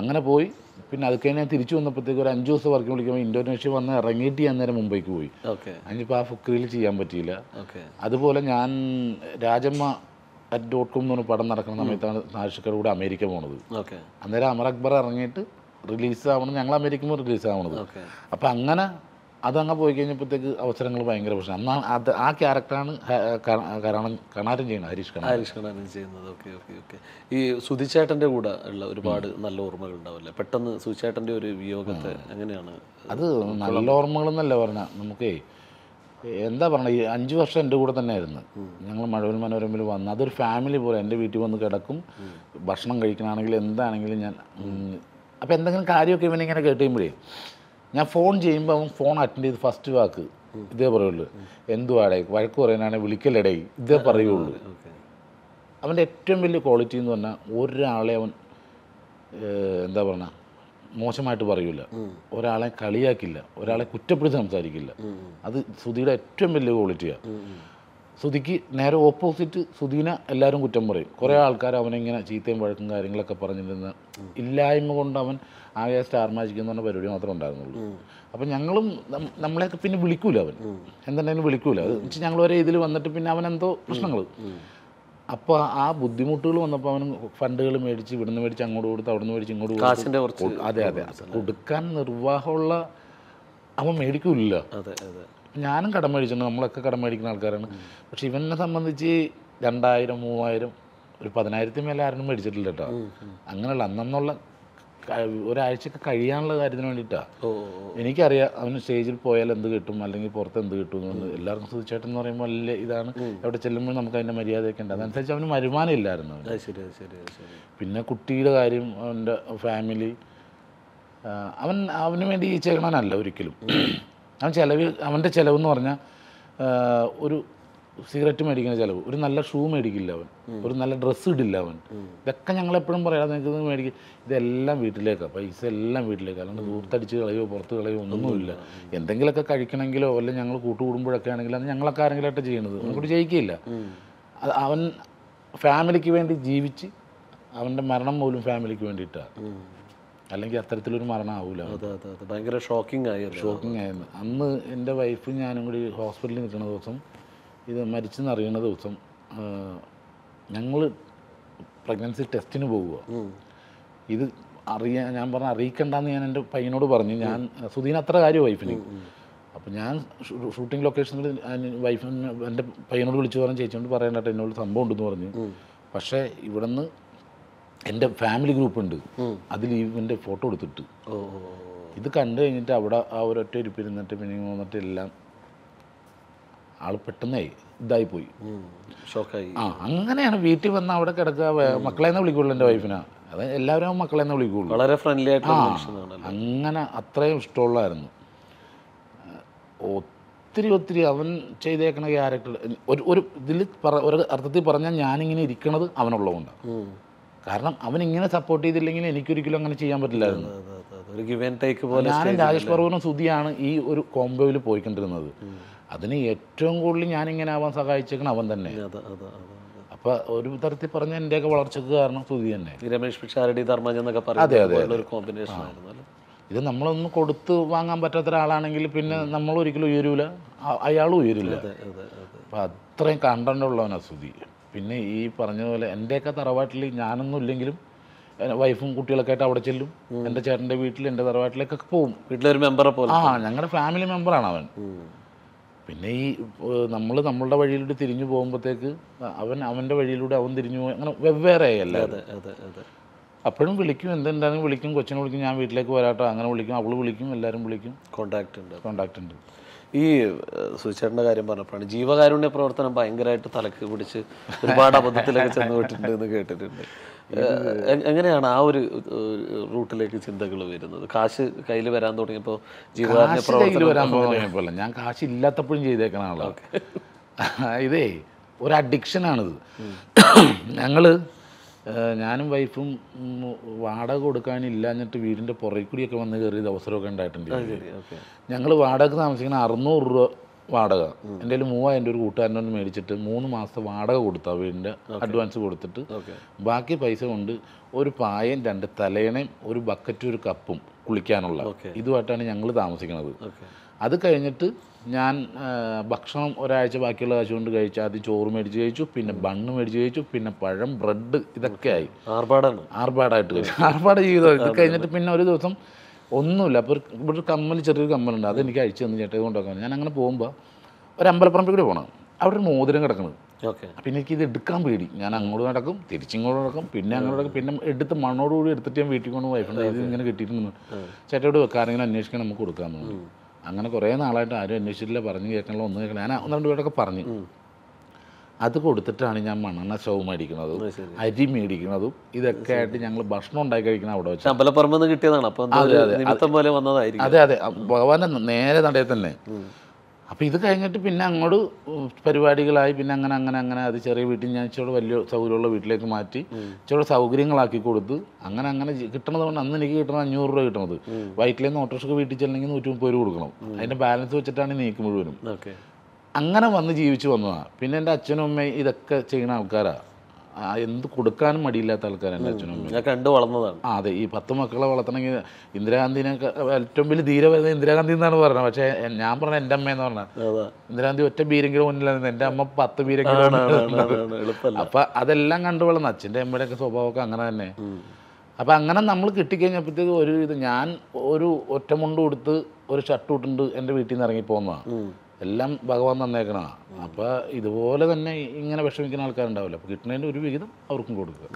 അങ്ങനെ പോയി പിന്നെ അത് കഴിഞ്ഞ് ഞാൻ തിരിച്ചു വന്നപ്പോഴത്തേക്ക് ഒരു അഞ്ച് ദിവസം വർക്കിംഗ് വിളിക്കുമ്പോൾ ഇന്തോനേഷ്യ വന്ന് ഇറങ്ങിയിട്ട് ഞാൻ നേരെ മുംബൈക്ക് പോയി അതിപ്പോൾ ആ ഫുക്രിയിൽ ചെയ്യാൻ പറ്റിയില്ല അതുപോലെ ഞാൻ രാജമ്മ അറ്റ് ഡോട്ട് കോം എന്ന് പറഞ്ഞ പടം നടക്കുന്ന സമയത്താണ് നാഷിക്കർ കൂടെ അമേരിക്ക പോണത് അന്നേരം അമർ അക്ബർ ഇറങ്ങിയിട്ട് റിലീസ് ആവണം ഞങ്ങൾ അമേരിക്ക പോയി റിലീസ് ആവണത് അപ്പം അങ്ങനെ അതങ്ങ് പോയി കഴിഞ്ഞപ്പോഴത്തേക്ക് അവസരങ്ങൾ ഭയങ്കര പ്രശ്നം അന്നാ അത് ആ ക്യാരക്ടറാണ് കരണം കണാരൻ ചെയ്യുന്നത് ഹരീഷ് കണാരൻ ഹരീഷ് കണാരൻ ചെയ്യുന്നത് ഓക്കെ ഓക്കെ ഓക്കെ ഈ സുധിച്ചേട്ടൻ്റെ കൂടെ ഉള്ള ഒരുപാട് നല്ല ഓർമ്മകൾ ഉണ്ടാവില്ലേ പെട്ടെന്ന് സുധിച്ചേട്ടൻ്റെ ഒരു വിയോഗത്തെ എങ്ങനെയാണ് അത് നല്ല ഓർമ്മകളെന്നല്ല പറഞ്ഞാൽ നമുക്കേ എന്താ പറഞ്ഞത് ഈ അഞ്ച് വർഷം എൻ്റെ കൂടെ തന്നെ ആയിരുന്നു ഞങ്ങൾ മഴവിൽ മനോരമയിൽ വന്ന് അതൊരു ഫാമിലി പോലെ എൻ്റെ വീട്ടിൽ വന്ന് കിടക്കും ഭക്ഷണം കഴിക്കണമാണെങ്കിലും എന്താണെങ്കിലും ഞാൻ അപ്പോൾ എന്തെങ്കിലും കാര്യമൊക്കെ ഇവനിങ്ങനെ കേട്ടുമ്പോഴേ ഞാൻ ഫോൺ ചെയ്യുമ്പോൾ അവൻ ഫോൺ അറ്റൻഡ് ചെയ്ത് ഫസ്റ്റ് വാക്ക് ഇതേ പറയുള്ളൂ എന്തുവാടേ വഴക്ക് പറയാനാണെങ്കിൽ വിളിക്കലടേ ഇതേ പറയുള്ളൂ അവൻ്റെ ഏറ്റവും വലിയ ക്വാളിറ്റി എന്ന് പറഞ്ഞാൽ ഒരാളെ അവൻ എന്താ പറഞ്ഞാൽ മോശമായിട്ട് പറയൂല ഒരാളെ കളിയാക്കില്ല ഒരാളെ കുറ്റപ്പെടുത്തി സംസാരിക്കില്ല അത് സുധിയുടെ ഏറ്റവും വലിയ ക്വാളിറ്റിയാണ് സുധിക്ക് നേരെ ഓപ്പോസിറ്റ് സുധീനെ എല്ലാവരും കുറ്റം പറയും കുറേ ആൾക്കാർ അവനിങ്ങനെ ചീത്തയും വഴക്കും കാര്യങ്ങളൊക്കെ പറഞ്ഞിരുന്ന ഇല്ലായ്മ കൊണ്ട് അവൻ ആകെ സ്റ്റാർ മാജിക്കുന്ന പറഞ്ഞ പരിപാടി മാത്രമേ ഉണ്ടായിരുന്നുള്ളൂ അപ്പം ഞങ്ങളും നമ്മളെയൊക്കെ പിന്നെ വിളിക്കൂല അവൻ എന്തുണ്ടെങ്കിലും വിളിക്കൂല അത് ഞങ്ങൾ ഒരേ ഇതിൽ വന്നിട്ട് പിന്നെ അവൻ എന്തോ പ്രശ്നങ്ങൾ അപ്പോൾ ആ ബുദ്ധിമുട്ടുകൾ വന്നപ്പോൾ അവൻ ഫണ്ടുകൾ മേടിച്ച് ഇവിടുന്ന് മേടിച്ച് അങ്ങോട്ട് കൊടുത്ത് അവിടുന്ന് മേടിച്ച് ഇങ്ങോട്ട് കൊടുത്ത് അതെ അതെ കൊടുക്കാൻ നിർവാഹമുള്ള അവൻ മേടിക്കില്ല ഞാനും കടം മേടിച്ചിട്ടുണ്ട് നമ്മളൊക്കെ കടം മേടിക്കുന്ന ആൾക്കാരാണ് പക്ഷെ ഇവനെ സംബന്ധിച്ച് രണ്ടായിരം മൂവായിരം ഒരു പതിനായിരത്തിന് മേലെ ആരും മേടിച്ചിട്ടില്ല കേട്ടോ അങ്ങനെയുള്ള അന്നന്നുള്ള ഒരാഴ്ചയൊക്കെ കഴിയാനുള്ള കാര്യത്തിന് വേണ്ടിയിട്ടാണ് എനിക്കറിയാം അവന് സ്റ്റേജിൽ പോയാൽ എന്ത് കിട്ടും അല്ലെങ്കിൽ പുറത്ത് എന്ത് കിട്ടും എന്ന് എല്ലാവർക്കും സുധിച്ചേട്ടൻ എന്ന് പറയുമ്പോൾ വലിയ ഇതാണ് അവിടെ ചെല്ലുമ്പോൾ നമുക്ക് അതിൻ്റെ മര്യാദയൊക്കെ ഉണ്ട് അതനുസരിച്ച് അവന് വരുമാനം ഇല്ലായിരുന്നു പിന്നെ കുട്ടിയുടെ കാര്യം അവൻ്റെ ഫാമിലി അവൻ അവന് വേണ്ടി ഈ ചെയ്യണമെന്നല്ല ഒരിക്കലും അവൻ ചിലവ് അവൻ്റെ ചിലവെന്ന് പറഞ്ഞാൽ ഒരു സിഗരറ്റ് മേടിക്കുന്ന ചിലവ് ഒരു നല്ല ഷൂ മേടിക്കില്ല അവൻ ഒരു നല്ല ഡ്രസ്സ് ഇടില്ല അവൻ ഇതൊക്കെ ഞങ്ങൾ എപ്പോഴും പറയാം നിങ്ങൾക്ക് മേടിക്കും ഇതെല്ലാം വീട്ടിലേക്കാണ് പൈസ എല്ലാം വീട്ടിലേക്ക് അല്ലാണ്ട് ദൂരത്തടിച്ച് കളയോ പുറത്ത് കളയോ ഒന്നുമില്ല എന്തെങ്കിലുമൊക്കെ കഴിക്കണമെങ്കിലോ അല്ലെങ്കിൽ ഞങ്ങൾ കൂട്ടുകൂടുമ്പോഴൊക്കെ ആണെങ്കിലും അത് ഞങ്ങളൊക്കെ ആരെങ്കിലുമായിട്ട് ചെയ്യണത് നമുക്കൊരു ജയിക്കില്ല അവൻ ഫാമിലിക്ക് വേണ്ടി ജീവിച്ച് അവൻ്റെ മരണം പോലും ഫാമിലിക്ക് വേണ്ടിയിട്ടാണ് അല്ലെങ്കിൽ അത്തരത്തിലൊരു മരണം ആവൂല ഭയങ്കര ഷോക്കിംഗ് ആയിരുന്നു ഷോക്കിംഗ് ആയിരുന്നു അന്ന് എൻ്റെ വൈഫും ഞാനും കൂടി ഹോസ്പിറ്റലിൽ നിൽക്കുന്ന ദിവസം ഇത് മരിച്ചെന്നറിയുന്ന ദിവസം ഞങ്ങൾ പ്രഗ്നൻസി ടെസ്റ്റിന് പോവുക ഇത് അറിയാൻ ഞാൻ പറഞ്ഞ അറിയിക്കണ്ടെന്ന് ഞാൻ എൻ്റെ പയ്യനോട് പറഞ്ഞു ഞാൻ സുധീൻ അത്ര കാര്യം വൈഫിന് അപ്പം ഞാൻ ഷൂട്ടിംഗ് ലൊക്കേഷനിൽ വൈഫിന് എൻ്റെ പയ്യനോട് വിളിച്ചു പറഞ്ഞു ചേച്ചിയോട് പറയണ്ടട്ടെ എന്നോട് സംഭവം ഉണ്ടെന്ന് പറഞ്ഞു പക്ഷേ ഇവിടുന്ന് എൻ്റെ ഫാമിലി ഗ്രൂപ്പ് ഉണ്ട് അതിൽ ഇവൻ്റെ ഫോട്ടോ എടുത്തിട്ട് ഇത് കണ്ടു കഴിഞ്ഞിട്ട് അവിടെ ആ ഒരൊറ്റ ഇരിപ്പിരുന്നിട്ട് പിന്നെ വന്നിട്ട് എല്ലാം ആൾ പെട്ടെന്നേ ഇതായി പോയി ആ അങ്ങനെയാണ് വീട്ടിൽ വന്ന് അവിടെ കിടക്കുക മക്കളെന്നെ വിളിക്കുള്ളൂ എൻ്റെ വൈഫിനെ അത് എല്ലാവരും മക്കളെ മക്കളെന്നെ വിളിക്കുള്ളൂ വളരെ ഫ്രണ്ട്ലി ആയിട്ട് അങ്ങനെ അത്രയും ഇഷ്ടമുള്ളായിരുന്നു ഒത്തിരി ഒത്തിരി അവൻ ചെയ്തേക്കണ ക്യാരക്ടർ ഒരു ഒരു ഇതിൽ പറ ഒരു അർത്ഥത്തിൽ പറഞ്ഞാൽ ഞാനിങ്ങനെ ഇരിക്കണത് അവനുള്ളതുകൊണ്ട് കാരണം അവൻ ഇങ്ങനെ സപ്പോർട്ട് ചെയ്തില്ലെങ്കിൽ എനിക്കൊരിക്കലും അങ്ങനെ ചെയ്യാൻ പറ്റില്ലായിരുന്നു ടേക്ക് പോലെ ഞാനും രാജേഷ് പറവനും സുധിയാണ് ഈ ഒരു കോംബോയിൽ പോയിക്കൊണ്ടിരുന്നത് അതിന് ഏറ്റവും കൂടുതൽ ഞാനിങ്ങനെ ആവാൻ സഹായിച്ചേക്കണം അവൻ തന്നെ അപ്പോൾ ഒരു തരത്തിൽ പറഞ്ഞ എന്റെയൊക്കെ വളർച്ചക്ക് കാരണം സ്തുതി തന്നെ രമേഷ് പിഷാരടി ധർമ്മജ് എന്നൊക്കെ പറയുന്നത് ഒരു കോമ്പിനേഷൻ ആയിരുന്നു ഇത് നമ്മളൊന്നും കൊടുത്ത് വാങ്ങാൻ പറ്റാത്ത ഒരാളാണെങ്കിൽ പിന്നെ നമ്മൾ ഒരിക്കലും ഉയരൂല അയാളും ഉയരില്ല അപ്പൊ അത്രയും കണ്ടന്റ് സ്തുതി പിന്നെ ഈ പറഞ്ഞതുപോലെ എൻ്റെയൊക്കെ തറവാട്ടിൽ ഞാനൊന്നും ഇല്ലെങ്കിലും വൈഫും കുട്ടികളൊക്കെ ആയിട്ട് അവിടെ ചെല്ലും എൻ്റെ ചേട്ടൻ്റെ വീട്ടിൽ എൻ്റെ തറവാട്ടിലേക്കൊക്കെ പോകും വീട്ടിലൊരു മെമ്പറെ പോലെ ആ ഞങ്ങളുടെ ഫാമിലി മെമ്പറാണ് അവൻ പിന്നെ ഈ നമ്മൾ നമ്മളുടെ വഴിയിലൂടെ തിരിഞ്ഞു പോകുമ്പോഴത്തേക്ക് അവൻ അവൻ്റെ വഴിയിലൂടെ അവൻ തിരിഞ്ഞു പോകും അങ്ങനെ വെവ്വേറെ അല്ലേ അപ്പോഴും വിളിക്കും എന്തുണ്ടാകും വിളിക്കും കൊച്ചിനെ വിളിക്കും ഞാൻ വീട്ടിലേക്ക് വരാട്ടോ അങ്ങനെ വിളിക്കും അവൾ വിളിക്കും എല്ലാവരും വിളിക്കും കോണ്ടാക്ട് ഉണ്ട് കോണ്ടാക്ട് ഉണ്ട് ഈ സുചേട്ടൻ്റെ കാര്യം പറഞ്ഞപ്പോഴാണ് ജീവകാരുണ്യ പ്രവർത്തനം ഭയങ്കരമായിട്ട് തലക്ക് പിടിച്ച് ഒരുപാട് അബദ്ധത്തിലൊക്കെ ചെന്ന് വിട്ടിട്ടുണ്ട് എന്ന് കേട്ടിട്ടുണ്ട് എങ്ങനെയാണ് ആ ഒരു റൂട്ടിലേക്ക് ചിന്തകൾ വരുന്നത് കാശ് കയ്യിൽ വരാൻ തുടങ്ങിയപ്പോൾ ജീവകാരുണ്യ പ്രവർത്തനം വരാൻ ഞാൻ കാശ് ഇല്ലാത്തപ്പോഴും ചെയ്തേക്കണ ആളാണ് ഇതേ ഒരു അഡിക്ഷനാണിത് ഞങ്ങൾ ഞാനും വൈഫും വാടക കൊടുക്കാനില്ല എന്നിട്ട് വീടിൻ്റെ പുറകിൽ കൂടിയൊക്കെ വന്ന് കയറിയത് അവസരമൊക്കെ ഉണ്ടായിട്ടുണ്ട് ഞങ്ങൾ വാടക താമസിക്കുന്ന അറുന്നൂറ് രൂപ വാടക എൻ്റെ കയ്യിൽ മൂവായിരം രൂപ ഒരു കൂട്ടുകാരനോട് മേടിച്ചിട്ട് മൂന്ന് മാസത്തെ വാടക കൊടുത്തു വീടിൻ്റെ അഡ്വാൻസ് കൊടുത്തിട്ട് ബാക്കി പൈസ കൊണ്ട് ഒരു പായയും രണ്ട് തലേണയും ഒരു ബക്കറ്റും ഒരു കപ്പും കുളിക്കാനുള്ള ഇതുമായിട്ടാണ് ഞങ്ങൾ താമസിക്കുന്നത് അത് കഴിഞ്ഞിട്ട് ഞാൻ ഭക്ഷണം ഒരാഴ്ച ബാക്കിയുള്ള കാശ് കൊണ്ട് കഴിച്ചു ആദ്യം ചോറ് മേടിച്ച് കഴിച്ചു പിന്നെ ബണ്ണ് മേടിച്ച് കഴിച്ചു പിന്നെ പഴം ബ്രെഡ് ഇതൊക്കെ ആയി ആർഭാടാണ് ആർഭാടായിട്ട് കഴിച്ചു ആർഭാട ജീവിതം ഇത് കഴിഞ്ഞിട്ട് പിന്നെ ഒരു ദിവസം ഒന്നുമില്ല അപ്പോൾ ഇവിടെ ഒരു കമ്മൽ ചെറിയൊരു കമ്മലുണ്ട് അതെനിക്ക് അയച്ചു തന്നു ചേട്ടൻ കൊണ്ടൊക്കെ ഞാൻ അങ്ങനെ പോകുമ്പോൾ ഒരു അമ്പലപ്പറമ്പിൽ കൂടി പോകണം അവിടെ ഒരു മോതിരം കിടക്കുന്നത് പിന്നെ എനിക്ക് ഇത് എടുക്കാൻ പേടി ഞാൻ അങ്ങോട്ട് നടക്കും തിരിച്ചിങ്ങോട്ട് നടക്കും പിന്നെ അങ്ങോട്ട് നടക്കും പിന്നെ എടുത്ത് മണ്ണോടുകൂടി എടുത്തിട്ട് ഞാൻ വീട്ടിൽ കൊണ്ട് വൈഫുണ്ട് ഇത് ഇങ്ങനെ കിട്ടിയിട്ടുണ്ട് ചേട്ടയോട് വെക്കാരെങ്കിലും അന്വേഷിക്കണം നമുക്ക് കൊടുക്കാമെന്ന് അങ്ങനെ കുറേ നാളായിട്ട് ആരും അന്വേഷിച്ചിട്ടില്ല പറഞ്ഞു കേൾക്കണല്ലോ ഒന്ന് കേൾക്കണം ഞാൻ ഒന്ന് രണ്ട് പേരൊക്കെ പറഞ്ഞു അത് കൊടുത്തിട്ടാണ് ഞാൻ മണ്ണെണ്ണ ശവം മേടിക്കുന്നതും അരി മേടിക്കുന്നതും ഇതൊക്കെ ആയിട്ട് ഞങ്ങൾ ഭക്ഷണം ഉണ്ടാക്കി കഴിക്കുന്ന അവിടെ വെച്ച് അമ്പലപ്പറമ്പ് കിട്ടിയതാണ് അതെ അതെ അതെ അതെ ഭഗവാന്റെ നേരെ നടയെ തന്നെ അപ്പോൾ ഇത് കഴിഞ്ഞിട്ട് പിന്നെ അങ്ങോട്ട് പരിപാടികളായി പിന്നെ അങ്ങനെ അങ്ങനെ അങ്ങനെ അത് ചെറിയ വീട്ടിൽ ഞാൻ ഇച്ചിരി വലിയ സൗകര്യമുള്ള വീട്ടിലേക്ക് മാറ്റി ഇച്ചിരി സൗകര്യങ്ങളാക്കി കൊടുത്ത് അങ്ങനെ അങ്ങനെ കിട്ടണത് കൊണ്ട് അന്ന് എനിക്ക് കിട്ടണ അഞ്ഞൂറ് രൂപ കിട്ടണത് വൈറ്റിലെ നിന്ന് ഓട്ടോറിക്ഷക്ക് വീട്ടിൽ ചെല്ലണമെങ്കിൽ നൂറ്റി മുപ്പത് രൂപ കൊടുക്കണം അതിൻ്റെ ബാലൻസ് വെച്ചിട്ടാണ് നീക്ക് മുഴുവനും അങ്ങനെ വന്ന് ജീവിച്ചു വന്നതാണ് പിന്നെ എൻ്റെ അച്ഛനും അമ്മയും ഇതൊക്കെ ചെയ്യുന്ന ആൾക്കാരാണ് എന്ത് കൊടുക്കാനും മടിയില്ലാത്ത ആൾക്കാരാണ് അച്ഛനും ഞാൻ കണ്ടു വളർന്നതാണ് ആ അതെ ഈ പത്ത് മക്കളെ വളർത്തണമെങ്കിൽ ഇന്ദിരാഗാന്ധിനൊക്കെ ഏറ്റവും വലിയ ധീരവേദന ഇന്ദിരാഗാന്ധി എന്നാണ് പറഞ്ഞത് പക്ഷേ ഞാൻ പറഞ്ഞ എൻ്റെ അമ്മ എന്ന് പറഞ്ഞത് ഇന്ദിരാഗാന്ധി ഒറ്റ ബീരെങ്കിലും മുന്നിലായിരുന്നു എൻ്റെ അമ്മ പത്ത് ബീരെങ്കിലും അപ്പൊ അതെല്ലാം കണ്ടു വളർന്ന അച്ഛൻ്റെ അമ്മയുടെ ഒക്കെ സ്വഭാവമൊക്കെ അങ്ങനെ തന്നെ അപ്പൊ അങ്ങനെ നമ്മൾ കിട്ടിക്കഴിഞ്ഞപ്പോഴത്തേക്ക് ഒരു ഇത് ഞാൻ ഒരു ഒറ്റമുണ്ട് കൊടുത്ത് ഒരു ഷർട്ട് ഇട്ടുണ്ട് എൻ്റെ വീട്ടിൽ നിന്ന് ഇറങ്ങി പോകുന്നതാണ് എല്ലാം ഭഗവാൻ തന്നേക്കണതാണ് അപ്പോൾ ഇതുപോലെ തന്നെ ഇങ്ങനെ വിഷമിക്കുന്ന ആൾക്കാരുണ്ടാവില്ല അപ്പോൾ കിട്ടുന്നതിന്റെ ഒരു വിഹിതം അവർക്കും കൊടുക്കുക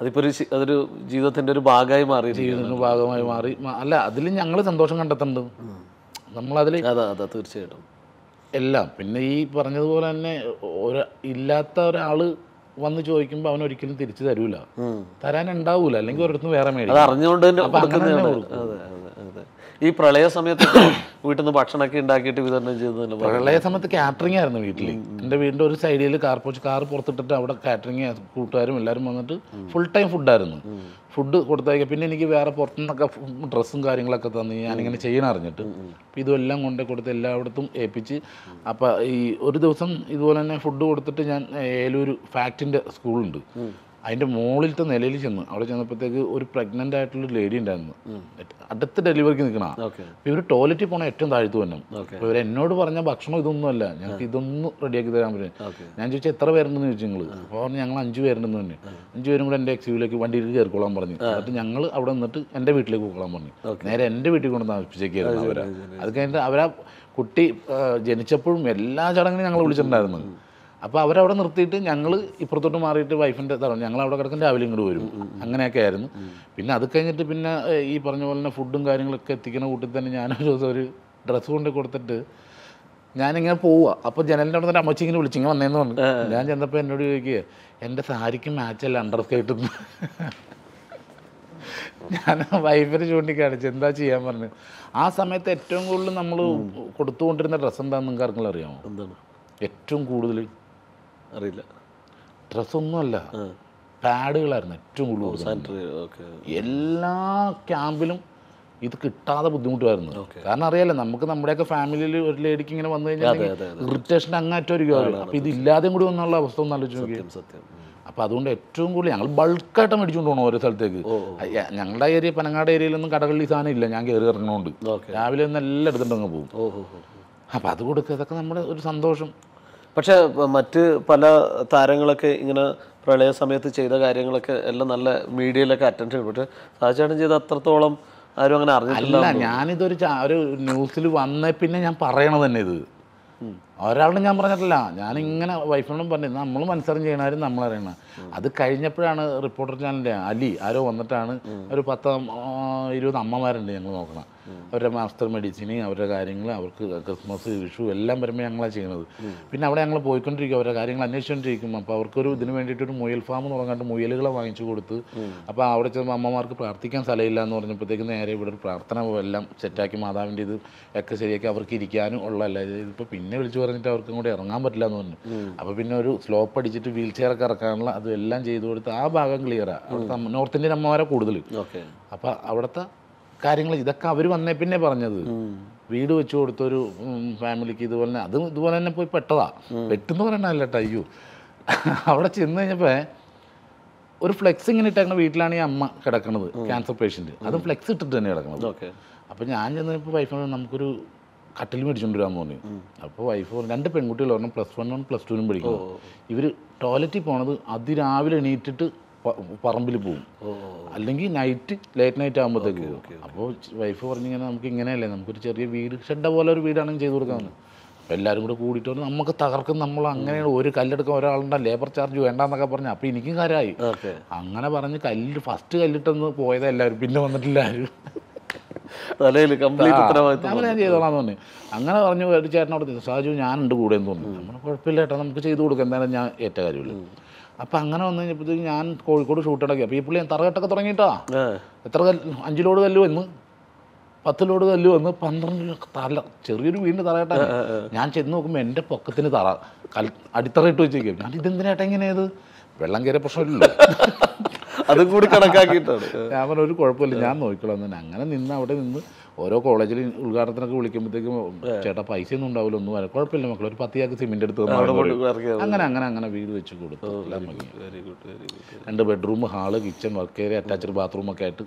അതിപ്പോൾ ഒരു അതൊരു ജീവിതത്തിന്റെ ഒരു ഭാഗമായി മാറി ജീവിതത്തിന്റെ ഭാഗമായി മാറി അല്ല അതിൽ ഞങ്ങൾ സന്തോഷം കണ്ടെത്തേണ്ടത് നമ്മളതിൽ അതെ അതെ തീർച്ചയായിട്ടും എല്ലാം പിന്നെ ഈ പറഞ്ഞതുപോലെ തന്നെ ഇല്ലാത്ത ഒരാൾ വന്ന് ചോദിക്കുമ്പോൾ അവൻ ഒരിക്കലും തിരിച്ചു തരൂല തരാൻ ഉണ്ടാവൂല അല്ലെങ്കിൽ ഒരിടത്തും വേറെ മേടിക്കും അറിഞ്ഞുകൊണ്ട് ഈ പ്രളയ സമയത്ത് വീട്ടിൽ നിന്ന് ഭക്ഷണമൊക്കെ ഉണ്ടാക്കിയിട്ട് വിതരണം ചെയ്തത് പ്രളയ സമയത്ത് കാറ്ററിംഗ് ആയിരുന്നു വീട്ടിൽ എൻ്റെ വീടിൻ്റെ ഒരു സൈഡിൽ കാർ പോച്ച് കാർ പുറത്തിട്ടിട്ട് അവിടെ കാറ്ററിംഗ് കൂട്ടുകാരും എല്ലാവരും വന്നിട്ട് ഫുൾ ടൈം ഫുഡായിരുന്നു ഫുഡ് കൊടുത്തയക്കുക പിന്നെ എനിക്ക് വേറെ പുറത്തുനിന്നൊക്കെ ഡ്രസ്സും കാര്യങ്ങളൊക്കെ തന്നു ഞാനിങ്ങനെ ചെയ്യണം അറിഞ്ഞിട്ട് അപ്പോൾ ഇതെല്ലാം കൊണ്ടേ കൊടുത്ത് എല്ലായിടത്തും ഏൽപ്പിച്ച് അപ്പോൾ ഈ ഒരു ദിവസം ഇതുപോലെ തന്നെ ഫുഡ് കൊടുത്തിട്ട് ഞാൻ ഏലൂർ ഫാക്റ്റിൻ്റെ സ്കൂളുണ്ട് അതിൻ്റെ മുകളിലത്തെ നിലയിൽ ചെന്ന് അവിടെ ചെന്നപ്പോഴത്തേക്ക് ഒരു പ്രഗ്നൻ്റ് ആയിട്ടുള്ള ലേഡി ഉണ്ടായിരുന്നു അടുത്ത ഡെലിവറിക്ക് നിൽക്കണ അപ്പോൾ ഇവർ ടോയ്ലറ്റിൽ പോകണ ഏറ്റവും താഴ്ത്തു തന്നെ അപ്പോൾ ഇവർ എന്നോട് പറഞ്ഞ ഭക്ഷണം ഇതൊന്നുമല്ല ഞങ്ങൾക്ക് ഇതൊന്നും റെഡിയാക്കി തരാൻ പറ്റും ഞാൻ ചോദിച്ചാൽ എത്ര പേരുണ്ടെന്ന് ചോദിച്ചു നിങ്ങൾ അപ്പോൾ പറഞ്ഞു ഞങ്ങൾ അഞ്ച് പേരുണ്ടെന്ന് തന്നെ അഞ്ച് പേരും കൂടെ എൻ്റെ എക്സിവിലേക്ക് വണ്ടിയിൽ കയറിക്കോളാൻ പറഞ്ഞു എന്നിട്ട് ഞങ്ങൾ അവിടെ നിന്നിട്ട് എൻ്റെ വീട്ടിലേക്ക് പോകാൻ പറഞ്ഞു നേരെ എൻ്റെ വീട്ടിൽ കൊണ്ട് താമസിപ്പിച്ചേക്കായിരുന്നു അവരെ അത് കഴിഞ്ഞിട്ട് അവരാ കുട്ടി ജനിച്ചപ്പോഴും എല്ലാ ചടങ്ങിനും ഞങ്ങൾ വിളിച്ചിട്ടുണ്ടായിരുന്നു അപ്പോൾ അവരവിടെ നിർത്തിയിട്ട് ഞങ്ങൾ ഇപ്പുറത്തോട്ട് മാറിയിട്ട് വൈഫിൻ്റെ തടവും ഞങ്ങൾ അവിടെ കിടക്കും രാവിലെ ഇങ്ങോട്ട് വരും അങ്ങനെയൊക്കെ ആയിരുന്നു പിന്നെ അത് കഴിഞ്ഞിട്ട് പിന്നെ ഈ പറഞ്ഞ പോലെ തന്നെ ഫുഡും കാര്യങ്ങളൊക്കെ എത്തിക്കുന്ന കൂട്ടിൽ തന്നെ ഞാനൊരു ദിവസം ഒരു ഡ്രസ്സ് കൊണ്ട് കൊടുത്തിട്ട് ഞാനിങ്ങനെ പോവുക അപ്പോൾ ജനലിൻ്റെ അവിടെ തന്നെ അമ്മച്ചി ഇങ്ങനെ വിളിച്ചിങ്ങനെ വന്നേന്ന് പറഞ്ഞു ഞാൻ ചെന്നപ്പോൾ എന്നോട് ചോദിക്കുക എൻ്റെ സാരിക്ക് മാച്ചല്ല അണ്ടർ സ്കേർട്ട് ഞാൻ വൈഫിനെ ചൂണ്ടിക്കാണിച്ച് എന്താ ചെയ്യാൻ പറഞ്ഞു ആ സമയത്ത് ഏറ്റവും കൂടുതൽ നമ്മൾ കൊടുത്തുകൊണ്ടിരുന്ന ഡ്രസ്സ് എന്താണെന്ന് നിങ്ങൾക്ക് ആർക്കെങ്കിലും അറിയാമോ ഏറ്റവും കൂടുതൽ അറിയില്ല അല്ല പാഡുകളായിരുന്നു ഏറ്റവും കൂടുതൽ എല്ലാ ക്യാമ്പിലും ഇത് കിട്ടാതെ ബുദ്ധിമുട്ടുമായിരുന്നു കാരണം അറിയാലോ നമുക്ക് നമ്മുടെയൊക്കെ ഫാമിലിയിൽ ഒരു ലേഡിക്ക് ഇങ്ങനെ വന്നു കഴിഞ്ഞാൽ ഇറിറ്റേഷൻ അങ്ങാറ്റൊരുക്കുകയാണ് അപ്പം ഇതില്ലാതെയും കൂടി വന്നുള്ള അവസ്ഥ ഒന്ന് ആലോചിച്ച് നോക്കിയാൽ അപ്പൊ അപ്പോൾ അതുകൊണ്ട് ഏറ്റവും കൂടുതൽ ഞങ്ങൾ ബൾക്കായിട്ട് മേടിച്ചുകൊണ്ട് പോകണം ഓരോ സ്ഥലത്തേക്ക് ഞങ്ങളുടെ ഏരിയ പനങ്ങാട് ഏരിയയിലൊന്നും കടകളിൽ സാധനം ഇല്ല ഞാൻ കയറി ഇറങ്ങുന്നുണ്ട് രാവിലെ ഒന്നും എല്ലാം എടുത്തിട്ടങ്ങ് പോകും അപ്പോൾ അത് കൊടുക്കുക ഇതൊക്കെ നമ്മുടെ ഒരു സന്തോഷം പക്ഷെ മറ്റ് പല താരങ്ങളൊക്കെ ഇങ്ങനെ പ്രളയ സമയത്ത് ചെയ്ത കാര്യങ്ങളൊക്കെ എല്ലാം നല്ല മീഡിയയിലൊക്കെ അറ്റൻഷൻ ചെയ്തു പക്ഷെ സാഹചര്യം ചെയ്ത് അത്രത്തോളം ആരും അങ്ങനെ അറിഞ്ഞിട്ടില്ല ഞാനിതൊരു ഒരു ന്യൂസിൽ വന്നേ പിന്നെ ഞാൻ പറയണത് തന്നെ ഇത് ഒരാളും ഞാൻ പറഞ്ഞിട്ടില്ല ഞാനിങ്ങനെ വൈഫിനോടും പറഞ്ഞു നമ്മൾ മനസ്സറിഞ്ഞ് ചെയ്യണാരും നമ്മളറിയണം അത് കഴിഞ്ഞപ്പോഴാണ് റിപ്പോർട്ടർ ചാനലിൻ്റെ അലി ആരോ വന്നിട്ടാണ് ഒരു പത്ത് ഇരുപത് അമ്മമാരുണ്ട് ഞങ്ങൾ നോക്കണം അവരുടെ മാസ്റ്റർ മെഡിസിൻ അവരുടെ കാര്യങ്ങൾ അവർക്ക് ക്രിസ്മസ് വിഷു എല്ലാം വരുമ്പോൾ ഞങ്ങളാണ് ചെയ്യുന്നത് പിന്നെ അവിടെ ഞങ്ങൾ പോയിക്കൊണ്ടിരിക്കും അവരുടെ കാര്യങ്ങൾ അന്വേഷിച്ചുകൊണ്ടിരിക്കും അപ്പോൾ അവർക്കൊരു ഇതിന് വേണ്ടിയിട്ട് ഒരു മുയൽ ഫാം പറഞ്ഞിട്ട് മുയലുകളെ വാങ്ങിച്ചു കൊടുത്ത് അപ്പോൾ അവിടെ ചെന്ന് അമ്മമാർക്ക് പ്രാർത്ഥിക്കാൻ സ്ഥലമില്ല എന്ന് പറഞ്ഞപ്പോഴത്തേക്ക് നേരെ ഇവിടെ ഒരു പ്രാർത്ഥന എല്ലാം സെറ്റാക്കി മാതാവിൻ്റെ ഇത് ഒക്കെ ശരിയാക്കി അവർക്ക് ഇരിക്കാനും ഉള്ളതല്ല ഇതിപ്പോൾ പിന്നെ വിളിച്ചു പറഞ്ഞിട്ട് അവർക്കും കൂടെ ഇറങ്ങാൻ പറ്റില്ല എന്ന് പറഞ്ഞു അപ്പോൾ പിന്നെ ഒരു സ്ലോപ്പ് അടിച്ചിട്ട് വീൽ ഒക്കെ ഇറക്കാനുള്ള അതെല്ലാം ചെയ്തു കൊടുത്ത് ആ ഭാഗം ക്ലിയറാ അവിടുത്തെ നോർത്ത് ഇന്ത്യൻ അമ്മമാരെ കൂടുതൽ അപ്പോൾ അവിടുത്തെ കാര്യങ്ങൾ ഇതൊക്കെ അവർ വന്നേ പിന്നെ പറഞ്ഞത് വീട് വെച്ചു കൊടുത്തൊരു ഫാമിലിക്ക് ഇതുപോലെ അത് ഇതുപോലെ തന്നെ പോയി പെട്ടതാ പെട്ടെന്ന് പറയണല്ലോ കേട്ടോ അയ്യോ അവിടെ ചെന്ന് കഴിഞ്ഞപ്പോ ഒരു ഫ്ലെക്സ് ഇങ്ങനെ ഇട്ടേക്കണ വീട്ടിലാണ് ഈ അമ്മ കിടക്കണത് ക്യാൻസർ പേഷ്യൻറ്റ് അത് ഫ്ലെക്സ് ഇട്ടിട്ട് തന്നെ കിടക്കണത് അപ്പൊ ഞാൻ ചെന്നപ്പോൾ വൈഫിനോട് നമുക്കൊരു കട്ടിൽ മേടിച്ചുകൊണ്ട് വരാൻ തോന്നി അപ്പോൾ വൈഫ് രണ്ട് പെൺകുട്ടികൾ പറഞ്ഞു പ്ലസ് വണ്ണും പ്ലസ് ടുവിനും പഠിക്കും ഇവർ ടോയ്ലറ്റിൽ പോണത് അതിരാവിലെ എണീറ്റിട്ട് പറമ്പിൽ പോകും അല്ലെങ്കിൽ നൈറ്റ് ലേറ്റ് നൈറ്റ് ആകുമ്പോഴത്തേക്ക് പോകും അപ്പോൾ വൈഫ് പറഞ്ഞിങ്ങനെ നമുക്ക് ഇങ്ങനെയല്ലേ നമുക്കൊരു ചെറിയ വീട് ഷെഡ പോലെ ഒരു വീടാണെങ്കിൽ ചെയ്തു കൊടുക്കാമെന്ന് അപ്പോൾ എല്ലാവരും കൂടെ കൂടിയിട്ട് നമുക്ക് തകർക്കും നമ്മൾ അങ്ങനെ ഒരു കല്ലെടുക്കാൻ ഒരാളുണ്ട ലേബർ ചാർജ് വേണ്ടെന്നൊക്കെ പറഞ്ഞു അപ്പോൾ എനിക്കും കാര്യമായി അങ്ങനെ പറഞ്ഞ് കല്ല് ഫസ്റ്റ് കല്ലിട്ടൊന്ന് പോയതാ എല്ലാവരും പിന്നെ വന്നിട്ടില്ല ആരും തലയിൽ കംപ്ലീറ്റ് ഉത്തരവാദിത്വം ഞാൻ ചെയ്തോളാം തോന്നി അങ്ങനെ പറഞ്ഞു ചേട്ടനോട് സാജു ഞാനുണ്ട് കൂടെ എന്ന് തോന്നി നമ്മൾ കുഴപ്പമില്ല ഏട്ടാ നമുക്ക് ചെയ്തു കൊടുക്കാം എന്തായാലും ഞാൻ ഏറ്റ കാര്യമില്ല അപ്പം അങ്ങനെ വന്നു കഴിഞ്ഞപ്പോഴത്തേക്ക് ഞാൻ കോഴിക്കോട് ഷൂട്ട് ഇടക്കി അപ്പോൾ ഈ പുള്ളി ഞാൻ തറകെട്ടൊക്കെ തുടങ്ങിയിട്ടാ എത്ര കല്ല് അഞ്ച് ലോഡ് കല്ലു എന്ന് പത്ത് ലോഡ് കല്ലു എന്ന് പന്ത്രണ്ട് തല ചെറിയൊരു വീടിൻ്റെ തറകെട്ട ഞാൻ ചെന്ന് നോക്കുമ്പോൾ എൻ്റെ പൊക്കത്തിന് തറ കൽ അടിത്തറ ഇട്ട് വെച്ചേക്കും ഞാൻ ഇതെന്തിനായിട്ട് ഇങ്ങനെയത് വെള്ളം കയറിയ പ്രശ്നമില്ലല്ലോ അതും കൂടി കണക്കാക്കിയിട്ടാണ് ഞാൻ പറഞ്ഞ ഒരു കുഴപ്പമില്ല ഞാൻ നോക്കിക്കോളാം തന്നെ അങ്ങനെ നിന്ന് അവിടെ നിന്ന് ഓരോ കോളേജിൽ ഉദ്ഘാടനത്തിനൊക്കെ വിളിക്കുമ്പോഴത്തേക്കും ചേട്ടാ പൈസ ഒന്നും ഉണ്ടാവില്ല ഒന്നും വരാം കുഴപ്പമില്ല മക്കൾ ഒരു പത്തിയാക്ക് സിമെന്റ് എടുത്ത് അങ്ങനെ അങ്ങനെ അങ്ങനെ വീട് വെച്ച് കൊടുത്തു രണ്ട് bedroom hall kitchen work area attached bathroom ഒക്കെ ആയിട്ട്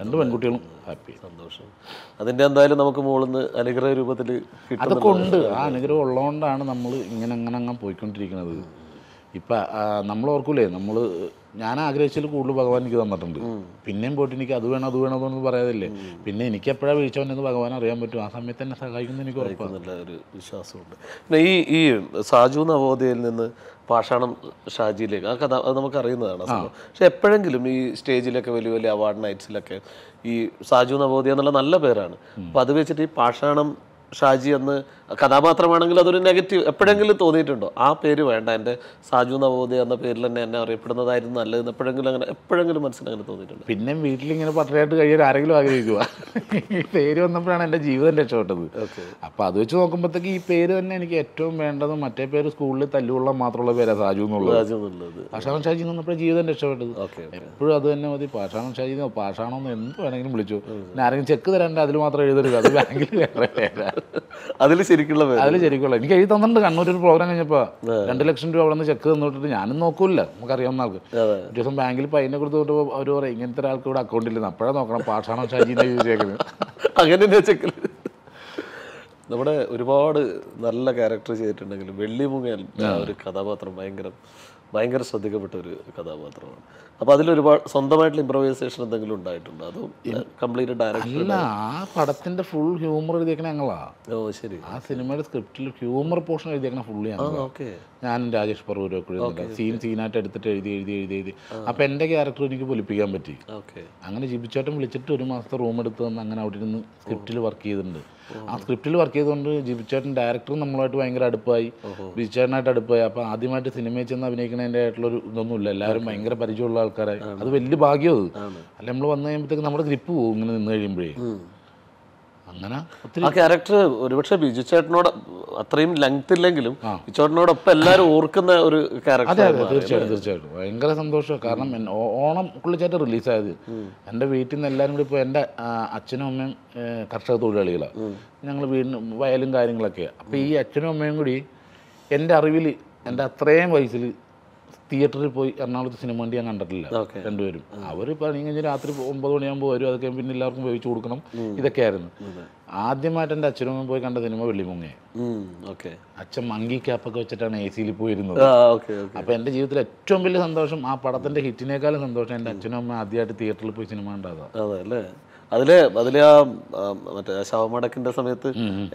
രണ്ട് പെൺകുട്ടികളും ഹാപ്പി സന്തോഷം അതിന്റെ എന്തായാലും നമുക്ക് മുകളിൽ നിന്ന് അനുഗ്രഹ രൂപത്തിൽ അതൊക്കെ ഉണ്ട് ആ അനുഗ്രഹം ഉള്ളതുകൊണ്ടാണ് നമ്മൾ ഇങ്ങനെ അങ്ങനെ അങ്ങനെ പോയിക്കൊണ്ടിരിക്കുന്നത് ഇപ്പം നമ്മൾ ഓർക്കൂലേ നമ്മൾ ഞാൻ ആഗ്രഹിച്ചതിൽ കൂടുതൽ ഭഗവാൻ എനിക്ക് തന്നിട്ടുണ്ട് പിന്നെയും പോയിട്ട് എനിക്ക് അത് വേണം അത് വേണം എന്നൊന്നും പറയാതില്ലേ പിന്നെ എനിക്ക് എപ്പോഴാണ് വീഴ്ച ഭഗവാൻ അറിയാൻ പറ്റും ആ സമയത്ത് തന്നെ സഹായിക്കുന്ന എനിക്ക് ഉറപ്പാന്നുള്ള ഒരു വിശ്വാസമുണ്ട് പിന്നെ ഈ ഈ സാജു നവോദയയിൽ നിന്ന് പാഷാണം ഷാജിയിലേക്ക് ആ കഥ അത് നമുക്കറിയുന്നതാണ് പക്ഷെ എപ്പോഴെങ്കിലും ഈ സ്റ്റേജിലൊക്കെ വലിയ വലിയ അവാർഡ് നൈറ്റ്സിലൊക്കെ ഈ സാജു നവോദയ എന്നുള്ള നല്ല പേരാണ് അപ്പോൾ അത് വെച്ചിട്ട് ഈ പാഷാണം ഷാജി എന്ന് കഥാപാത്രമാണെങ്കിൽ അതൊരു നെഗറ്റീവ് എപ്പോഴെങ്കിലും തോന്നിയിട്ടുണ്ടോ ആ പേര് വേണ്ട എൻ്റെ സാജു നവോദയ എന്ന പേരിൽ തന്നെ എന്നെ അറിയപ്പെടുന്നതായിരുന്നു നല്ലത് എപ്പോഴെങ്കിലും അങ്ങനെ എപ്പോഴെങ്കിലും അങ്ങനെ തോന്നിയിട്ടുണ്ട് പിന്നെ വീട്ടിലിങ്ങനെ പത്രമായിട്ട് കഴിയാൻ ആരെങ്കിലും ആഗ്രഹിക്കുക ഈ പേര് വന്നപ്പോഴാണ് എൻ്റെ ജീവിതം രക്ഷപ്പെട്ടത് അപ്പോൾ അത് വെച്ച് നോക്കുമ്പോഴത്തേക്ക് ഈ പേര് തന്നെ എനിക്ക് ഏറ്റവും വേണ്ടത് മറ്റേ പേര് സ്കൂളിൽ തല്ലുകൊള്ളാൻ മാത്രമുള്ള പേരാണ് സാജു എന്നുള്ളത് പാഷാണം ഷാജി വന്നപ്പോഴാണ് ജീവിതം രക്ഷപ്പെട്ടത് എപ്പോഴും അത് തന്നെ മതി പാഷാണം ഷാജി പാഷാണോ എന്ന് എന്ത് വേണമെങ്കിലും വിളിച്ചു ആരെങ്കിലും ചെക്ക് തരാണ്ട് അതിൽ മാത്രം എഴുതരുത് അത് ബാങ്കിൽ വേറെ അതിൽ ശരി ശരിക്കുള്ള അതിൽ ശരിക്കുള്ള എനിക്ക് എഴുതി തന്നിട്ടുണ്ട് കണ്ണൂർ ഒരു പ്രോഗ്രാം കഴിഞ്ഞപ്പോൾ രണ്ട് ലക്ഷം രൂപ അവിടെ നിന്ന് ചെക്ക് തന്നിട്ട് ഞാനും നോക്കൂല നമുക്കറിയാവുന്ന ആൾക്ക് ഒരു ദിവസം ബാങ്കിൽ പൈന കൊടുത്തു തൊട്ട് അവർ പറയും ഇങ്ങനത്തെ ആൾക്ക് ഇവിടെ അക്കൗണ്ട് ഇല്ലെന്ന് അപ്പോഴാണ് നോക്കണം പാഷാണോ ഷാജിനെ യൂസ് ചെയ്യുന്നത് അങ്ങനെ ചെക്ക് നമ്മുടെ ഒരുപാട് നല്ല ക്യാരക്ടർ ചെയ്തിട്ടുണ്ടെങ്കിലും വെള്ളിമുഖൻ ഒരു കഥാപാത്രം ഭയങ്കര ഭയങ്കര ശ്രദ്ധിക്കപ്പെട്ട ഒരു കഥാപാത്രമാണ് അപ്പോൾ അതിൽ ഒരുപാട് സ്വന്തമായിട്ടുള്ള ഇംപ്രൊവൈസേഷൻ എന്തെങ്കിലും ഉണ്ടായിട്ടുണ്ട് അത് കംപ്ലീറ്റ് ഡയറക്ടർ അല്ല ആ പടത്തിന്റെ ഫുൾ ഹ്യൂമർ എഴുതിയേക്കണ ഞങ്ങളാ ഓ ശരി ആ സിനിമയുടെ സ്ക്രിപ്റ്റിൽ ഹ്യൂമർ പോർഷൻ എഴുതിയേക്കണ ഫുള്ളി ഞാനും രാജേഷ് പറവൂരൊക്കെ സീൻ സീനായിട്ട് എടുത്തിട്ട് എഴുതി എഴുതി എഴുതി എഴുതി അപ്പൊ എൻ്റെ ക്യാരക്ടർ എനിക്ക് പൊലിപ്പിക്കാൻ പറ്റി അങ്ങനെ ജീവിച്ചോട്ടം വിളിച്ചിട്ട് ഒരു മാസത്തെ റൂം എടുത്ത് തന്നെ അങ്ങനെ അവിടെ ഇരുന്ന് സ്ക്രിപ്റ്റിൽ വർക്ക് ചെയ്തിട്ടുണ്ട് ആ സ്ക്രിപ്റ്റിൽ വർക്ക് ചെയ്തുകൊണ്ട് ജീവിച്ചേട്ടൻ ഡയറക്ടറും നമ്മളായിട്ട് ഭയങ്കര അടുപ്പായി ബിജുചേട്ടനായിട്ട് അടുപ്പായി അപ്പോൾ ആദ്യമായിട്ട് സിനിമയിൽ ചെന്ന് അഭിനയിക്കുന്നതിൻ്റെ ആയിട്ടുള്ള ഒരു ഇതൊന്നുമില്ല എല്ലാവരും ഭയങ്കര പരിചയമുള്ള ആൾക്കാരെ അത് വലിയ ഭാഗ്യം അത് അല്ല നമ്മൾ വന്നു കഴിയുമ്പോഴത്തേക്ക് നമ്മുടെ ഗ്രിപ്പ് പോകും ഇങ്ങനെ നിന്ന് കഴിയുമ്പോഴേ അങ്ങനെ ആ ക്യാരക്ടർ ഒരുപക്ഷെ ബിജു ചേട്ടനോട് അത്രയും ലെങ്ത് ഇല്ലെങ്കിലും ചേട്ടനോടൊപ്പം എല്ലാവരും ഓർക്കുന്ന ഒരു ക്യാരക്ടർ അതെ അതെ തീർച്ചയായിട്ടും തീർച്ചയായിട്ടും ഭയങ്കര സന്തോഷമാണ് കാരണം ഓണം പുള്ളിച്ചായിട്ട് റിലീസായത് എൻ്റെ വീട്ടിൽ നിന്ന് എല്ലാവരും കൂടി ഇപ്പോൾ എൻ്റെ അച്ഛനും അമ്മയും കർഷക തൊഴിലാളികളാണ് ഞങ്ങൾ വീടിന് വയലും കാര്യങ്ങളൊക്കെയാണ് അപ്പോൾ ഈ അച്ഛനും അമ്മയും കൂടി എൻ്റെ അറിവിൽ എൻ്റെ അത്രയും വയസ്സിൽ തിയേറ്ററിൽ പോയി എറണാകുളത്ത് സിനിമ വണ്ടി ഞാൻ കണ്ടിട്ടില്ല രണ്ടുപേരും അവർ പണിഞ്ഞ് രാത്രി ഒമ്പത് മണിയാകുമ്പോൾ വരും അതൊക്കെ പിന്നെ എല്ലാവർക്കും വേവിച്ചു കൊടുക്കണം ഇതൊക്കെ ആയിരുന്നു ആദ്യമായിട്ട് എൻ്റെ അച്ഛനും പോയി കണ്ട സിനിമ വെള്ളിമുങ്ങയെ അച്ഛൻ മങ്കി ക്യാപ്പൊക്കെ വെച്ചിട്ടാണ് എ സിയിൽ പോയിരുന്നത് അപ്പോൾ എൻ്റെ ജീവിതത്തിൽ ഏറ്റവും വലിയ സന്തോഷം ആ പടത്തിൻ്റെ ഹിറ്റിനേക്കാളും സന്തോഷം എൻ്റെ അച്ഛനും അമ്മ ആദ്യമായിട്ട് തിയേറ്ററിൽ പോയി സിനിമ ഉണ്ടാകാം അതിലെ അതിലെ ആ മറ്റേ ശവമടക്കിന്റെ സമയത്ത്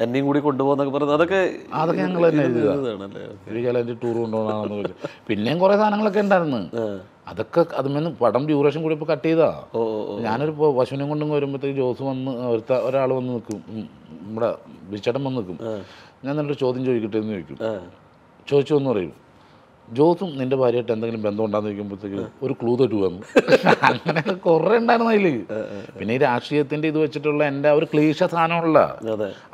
എന്നെയും കൂടി കൊണ്ടുപോകുന്നൊക്കെ പറഞ്ഞത് അതൊക്കെ അതൊക്കെ ഞങ്ങൾ ടൂർ കൊണ്ടുപോകണമെന്ന് പിന്നെയും കുറെ സാധനങ്ങളൊക്കെ ഉണ്ടായിരുന്നു അതൊക്കെ അതിൽ പടം ഡ്യൂറേഷൻ കൂടി ഇപ്പോൾ കട്ട് ചെയ്താ ഞാനൊരു പശുവിനെയും കൊണ്ടും വരുമ്പോഴത്തേക്ക് ജോസ് വന്ന് ഒരുത്ത ഒരാൾ വന്ന് നിൽക്കും നമ്മുടെ ബിച്ചടം വന്ന് നിൽക്കും ഞാൻ എന്നിട്ട് ചോദ്യം ചോദിക്കട്ടെ എന്ന് ചോദിക്കും ചോദിച്ചു എന്ന് പറയും ജോസും നിന്റെ ഭാര്യയായിട്ട് എന്തെങ്കിലും ബന്ധം ഉണ്ടാന്ന് ചോദിക്കുമ്പോഴത്തേക്ക് ഒരു ക്ലൂ തൊട്ട് വന്നു അങ്ങനെ കുറേ ഉണ്ടായിരുന്നു അതിൽ പിന്നെ ഈ രാഷ്ട്രീയത്തിന്റെ ഇത് വെച്ചിട്ടുള്ള എൻ്റെ ഒരു ക്ലീശ സാധനമുള്ള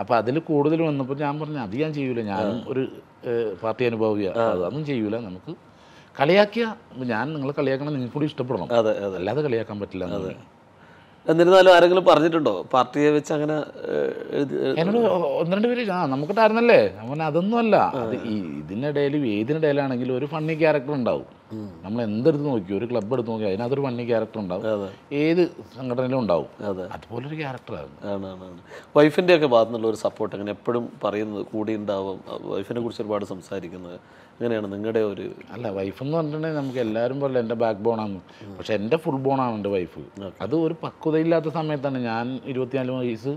അപ്പൊ അതിൽ കൂടുതൽ വന്നപ്പോൾ ഞാൻ പറഞ്ഞു അത് ഞാൻ ചെയ്യൂല ഞാനും ഒരു പാർട്ടി അനുഭവിയാണ് അതൊന്നും ചെയ്യൂല നമുക്ക് കളിയാക്കിയ ഞാൻ നിങ്ങൾ കളിയാക്കണം നിങ്ങൾക്കൂടി കൂടി ഇഷ്ടപ്പെടണം അല്ലാതെ കളിയാക്കാൻ പറ്റില്ല എന്നിരുന്നാലും ആരെങ്കിലും പറഞ്ഞിട്ടുണ്ടോ പാർട്ടിയെ വെച്ച് അങ്ങനെ എന്നോട് ഒന്ന് രണ്ട് പേര് ആ നമുക്ക് ആയിരുന്നല്ലേ അവൻ അതൊന്നുമല്ല അത് ഈ ഇതിനിടയിലും ഏതിനിടയിലാണെങ്കിലും ഒരു ഫണ്ണി ക്യാരക്ടർ ഉണ്ടാവും നമ്മൾ എന്തെടുത്ത് നോക്കി ഒരു ക്ലബ് എടുത്ത് നോക്കി അതിനകത്തൊരു ഫണ്ണി ക്യാരക്ടർ ഉണ്ടാവും ഏത് സംഘടനയിലും ഉണ്ടാവും അതുപോലെ ഒരു ക്യാരക്ടറാണ് വൈഫിൻ്റെ ഒക്കെ ഭാഗത്തുനിന്നുള്ള ഒരു സപ്പോർട്ട് അങ്ങനെ എപ്പോഴും പറയുന്നത് കൂടി ഉണ്ടാവും വൈഫിനെ കുറിച്ച് ഒരുപാട് സംസാരിക്കുന്നത് അങ്ങനെയാണ് നിങ്ങളുടെ ഒരു അല്ല വൈഫ് എന്ന് പറഞ്ഞിട്ടുണ്ടെങ്കിൽ നമുക്ക് എല്ലാവരും പോലെ എൻ്റെ ബാക്ക് ബോണാണ് പക്ഷെ എൻ്റെ ഫുൾ ബോണാണ് എൻ്റെ വൈഫ് അത് ഒരു പക്വതയില്ലാത്ത സമയത്താണ് ഞാൻ ഇരുപത്തിനാല് വയസ്സ്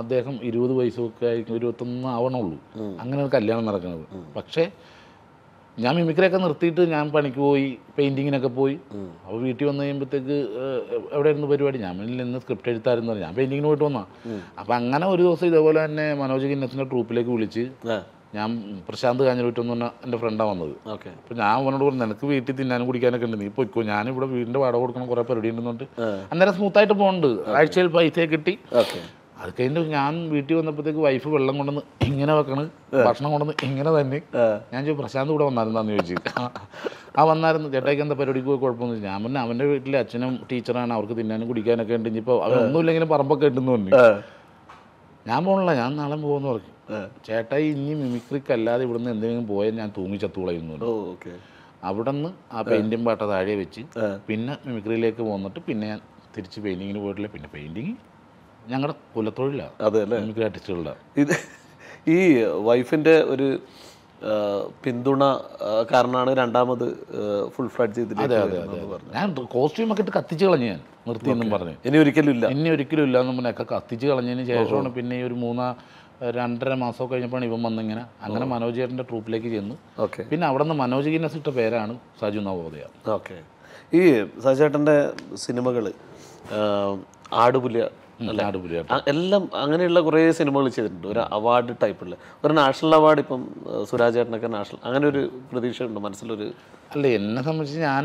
അദ്ദേഹം ഇരുപത് വയസ്സൊക്കെ ആയിരിക്കും ഇരുപത്തൊന്ന് ആവണുള്ളൂ അങ്ങനെയാണ് കല്യാണം നടക്കുന്നത് പക്ഷേ ഞാൻ മിമിക്രിയൊക്കെ നിർത്തിയിട്ട് ഞാൻ പണിക്ക് പോയി പെയിൻറ്റിങ്ങിനൊക്കെ പോയി അപ്പോൾ വീട്ടിൽ വന്നു കഴിയുമ്പോഴത്തേക്ക് എവിടെയായിരുന്നു പരിപാടി ഞാൻ മുന്നിൽ നിന്ന് സ്ക്രിപ്റ്റ് എഴുത്തായിരുന്നു പറഞ്ഞു ഞാൻ പെയിൻറ്റിങ്ങിന് പോയിട്ട് വന്നാ അപ്പം അങ്ങനെ ഒരു ദിവസം ഇതേപോലെ തന്നെ മനോജ് ഗിന്നസിൻ്റെ ട്രൂപ്പിലേക്ക് വിളിച്ച് ഞാൻ പ്രശാന്ത് കാഞ്ഞിരൂറ്റെന്ന് പറഞ്ഞാൽ എൻ്റെ ഫ്രണ്ടാണ് വന്നത് ഓക്കെ അപ്പോൾ ഞാൻ അവനോട് പറഞ്ഞു നിനക്ക് വീട്ടിൽ തിന്നാനും കുടിക്കാനൊക്കെ ഉണ്ട് നീ പൊയ്ക്കോ ഞാനിവിടെ വീടിൻ്റെ വാടക കൊടുക്കണം കുറേ പരിപാടി ഉണ്ടെന്നുണ്ട് അന്നേരം സ്മൂത്തായിട്ട് പോകുന്നുണ്ട് ആഴ്ചയിൽ പൈസ കിട്ടി ഓക്കെ അത് കഴിഞ്ഞിട്ട് ഞാൻ വീട്ടിൽ വന്നപ്പോഴത്തേക്ക് വൈഫ് വെള്ളം കൊണ്ടുവന്ന് ഇങ്ങനെ വെക്കണ് ഭക്ഷണം കൊണ്ടുവന്ന് ഇങ്ങനെ തന്നെ ഞാൻ ചോദിച്ചു പ്രശാന്ത് കൂടെ വന്നായിരുന്നാന്ന് ചോദിച്ചു ആ വന്നായിരുന്നു ചേട്ടായിക്ക് എന്താ പരിപാടിക്ക് പോയി കുഴപ്പമൊന്നും ഞാൻ പിന്നെ അവൻ്റെ വീട്ടിലെ അച്ഛനും ടീച്ചറാണ് അവർക്ക് തിന്നാനും കുടിക്കാനൊക്കെ ഉണ്ട് ഇനിയിപ്പോൾ അവരൊന്നുമില്ലെങ്കിലും പറമ്പൊക്കെ ഉണ്ടെന്ന് പറഞ്ഞു ഞാൻ പോകണില്ല ഞാൻ നാളെ പോകുമെന്ന് പറഞ്ഞു ചേട്ടായി ഇനി മിമിക്രിക്ക് അല്ലാതെ ഇവിടുന്ന് എന്തെങ്കിലും പോയാൽ ഞാൻ തൂങ്ങിച്ചത്തുകളയുന്നുണ്ട് അവിടുന്ന് ആ പെയിന്റിംഗ് പാട്ട താഴെ വെച്ച് പിന്നെ മിമിക്രിയിലേക്ക് പോന്നിട്ട് പിന്നെ ഞാൻ തിരിച്ച് പെയിന്റിങ്ങിന് പോയിട്ടില്ല പിന്നെ പെയിന്റിങ് ഞങ്ങളുടെ കുലത്തൊഴിലാണ് മിമിക്രി ആർട്ടിസ്റ്റുകളുടെ ഇത് ഈ വൈഫിന്റെ ഒരു പിന്തുണ കാരണമാണ് രണ്ടാമത് ഫുൾ ഫ്ലഡ് ചെയ്തിട്ട് ഞാൻ കോസ്റ്റ്യൂം ഒക്കെ ഇട്ട് കത്തിച്ച് കളഞ്ഞു ഞാൻ നിർത്തിയെന്നും പറഞ്ഞു ഇനി ഒരിക്കലും ഇല്ല ഇനി ഒരിക്കലും ഇല്ല എന്നും പറഞ്ഞൊക്കെ കത്തിച്ച് കളഞ്ഞതിന് ശേഷമാണ് പിന്നെ ഈ ഒരു മൂന്നാം രണ്ടര മാസം കഴിഞ്ഞപ്പോഴാണ് ഇവൻ വന്നിങ്ങനെ അങ്ങനെ മനോജ് ചേട്ടൻ്റെ ട്രൂപ്പിലേക്ക് ചെന്നു ഓക്കെ പിന്നെ അവിടെ നിന്ന് മനോജ് ഗിന്നസ് ഇട്ട പേരാണ് സജു നവോദയ ഓക്കെ ഈ സജേട്ടൻ്റെ സിനിമകൾ ആടുപുലിയ ആടുപുലിയ എല്ലാം അങ്ങനെയുള്ള കുറേ സിനിമകൾ ചെയ്തിട്ടുണ്ട് ഒരു അവാർഡ് ടൈപ്പുള്ള ഒരു നാഷണൽ അവാർഡ് ഇപ്പം സുരാജ് ചേട്ടനൊക്കെ നാഷണൽ അങ്ങനെ ഒരു പ്രതീക്ഷ ഉണ്ട് മനസ്സിലൊരു അല്ല എന്നെ സംബന്ധിച്ച് ഞാൻ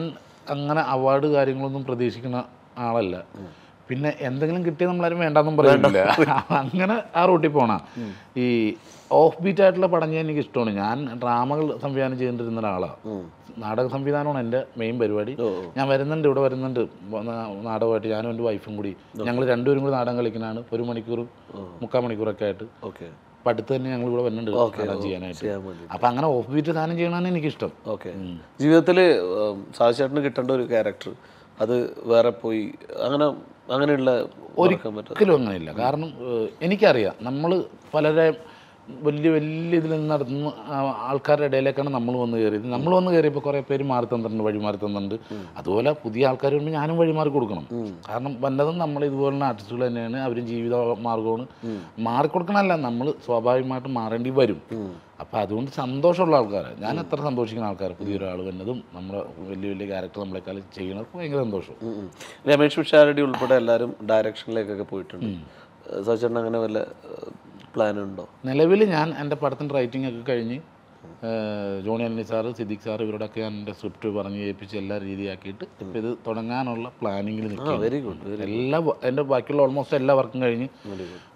അങ്ങനെ അവാർഡ് കാര്യങ്ങളൊന്നും പ്രതീക്ഷിക്കുന്ന ആളല്ല പിന്നെ എന്തെങ്കിലും കിട്ടിയ നമ്മളാരും വേണ്ടെന്നും പറയില്ല അങ്ങനെ ആ റൂട്ടിൽ പോണ ഈ ഓഫ് ബീറ്റ് ആയിട്ടുള്ള പടം എനിക്ക് ഇഷ്ടമാണ് ഞാൻ ഡ്രാമകൾ സംവിധാനം ചെയ്തിരുന്ന ഒരാളാണ് നാടക സംവിധാനമാണ് എൻ്റെ മെയിൻ പരിപാടി ഞാൻ വരുന്നുണ്ട് ഇവിടെ വരുന്നുണ്ട് നാടകമായിട്ട് ഞാനും എൻ്റെ വൈഫും കൂടി ഞങ്ങൾ രണ്ടുപേരും കൂടി നാടകം കളിക്കുന്നതാണ് ഒരു മണിക്കൂർ മുക്കാൽ മണിക്കൂറൊക്കെ ആയിട്ട് പടുത്ത് തന്നെ ഞങ്ങൾ ഇവിടെ വരുന്നുണ്ട് ചെയ്യാനായിട്ട് അപ്പൊ അങ്ങനെ ഓഫ് ബീറ്റ് സാധനം ചെയ്യണമെന്ന് എനിക്കിഷ്ടം ജീവിതത്തിൽ സാധിച്ചേട്ടന് കിട്ടേണ്ട ഒരു ക്യാരക്ടർ അത് വേറെ പോയി അങ്ങനെ അങ്ങനെയുള്ള ഒരിക്കലും ഒന്നുമില്ല കാരണം എനിക്കറിയാം നമ്മൾ പലരെ വലിയ വലിയ ഇതിൽ നടത്തുന്ന ആൾക്കാരുടെ ഇടയിലേക്കാണ് നമ്മൾ വന്ന് കയറിയത് നമ്മൾ വന്ന് കയറിയപ്പോൾ കുറേ പേര് മാറി തന്നിട്ടുണ്ട് വഴി മാറി തന്നിട്ടുണ്ട് അതുപോലെ പുതിയ ആൾക്കാർ വരുമ്പോൾ ഞാനും വഴി മാറി കൊടുക്കണം കാരണം വല്ലതും നമ്മൾ ഇതുപോലുള്ള ആർട്ടിസ്റ്റുകൾ തന്നെയാണ് അവരും ജീവിത മാർഗമാണ് മാറിക്കൊടുക്കണമല്ല നമ്മൾ സ്വാഭാവികമായിട്ട് മാറേണ്ടി വരും അപ്പോൾ അതുകൊണ്ട് സന്തോഷമുള്ള ആൾക്കാരാണ് ഞാൻ എത്ര സന്തോഷിക്കുന്ന ആൾക്കാർ പുതിയൊരാൾ വന്നതും നമ്മുടെ വലിയ വലിയ ക്യാരക്ടർ നമ്മളെക്കാൾ ചെയ്യണത് ഭയങ്കര സന്തോഷം രമേഷ് ഉഷാരടി ഉൾപ്പെടെ എല്ലാവരും ഡയറക്ഷനിലേക്കൊക്കെ പോയിട്ടുണ്ട് സച്ചിൻ അങ്ങനെ വല്ല പ്ലാൻ ഉണ്ടോ നിലവിൽ ഞാൻ എൻ്റെ പടത്തിൻ്റെ റൈറ്റിംഗ് ഒക്കെ കഴിഞ്ഞ് ജോണി അലി സാറ് സിദ്ദിഖ് സാർ ഇവരോടൊക്കെ ഞാൻ എൻ്റെ സ്ക്രിപ്റ്റ് പറഞ്ഞ് ഏൽപ്പിച്ച് എല്ലാ രീതിയാക്കിയിട്ട് ഇപ്പോൾ ഇത് തുടങ്ങാനുള്ള പ്ലാനിങ്ങിൽ വെരി ഗുഡ് എല്ലാ എൻ്റെ ബാക്കിയുള്ള ഓൾമോസ്റ്റ് എല്ലാ വർക്കും കഴിഞ്ഞ്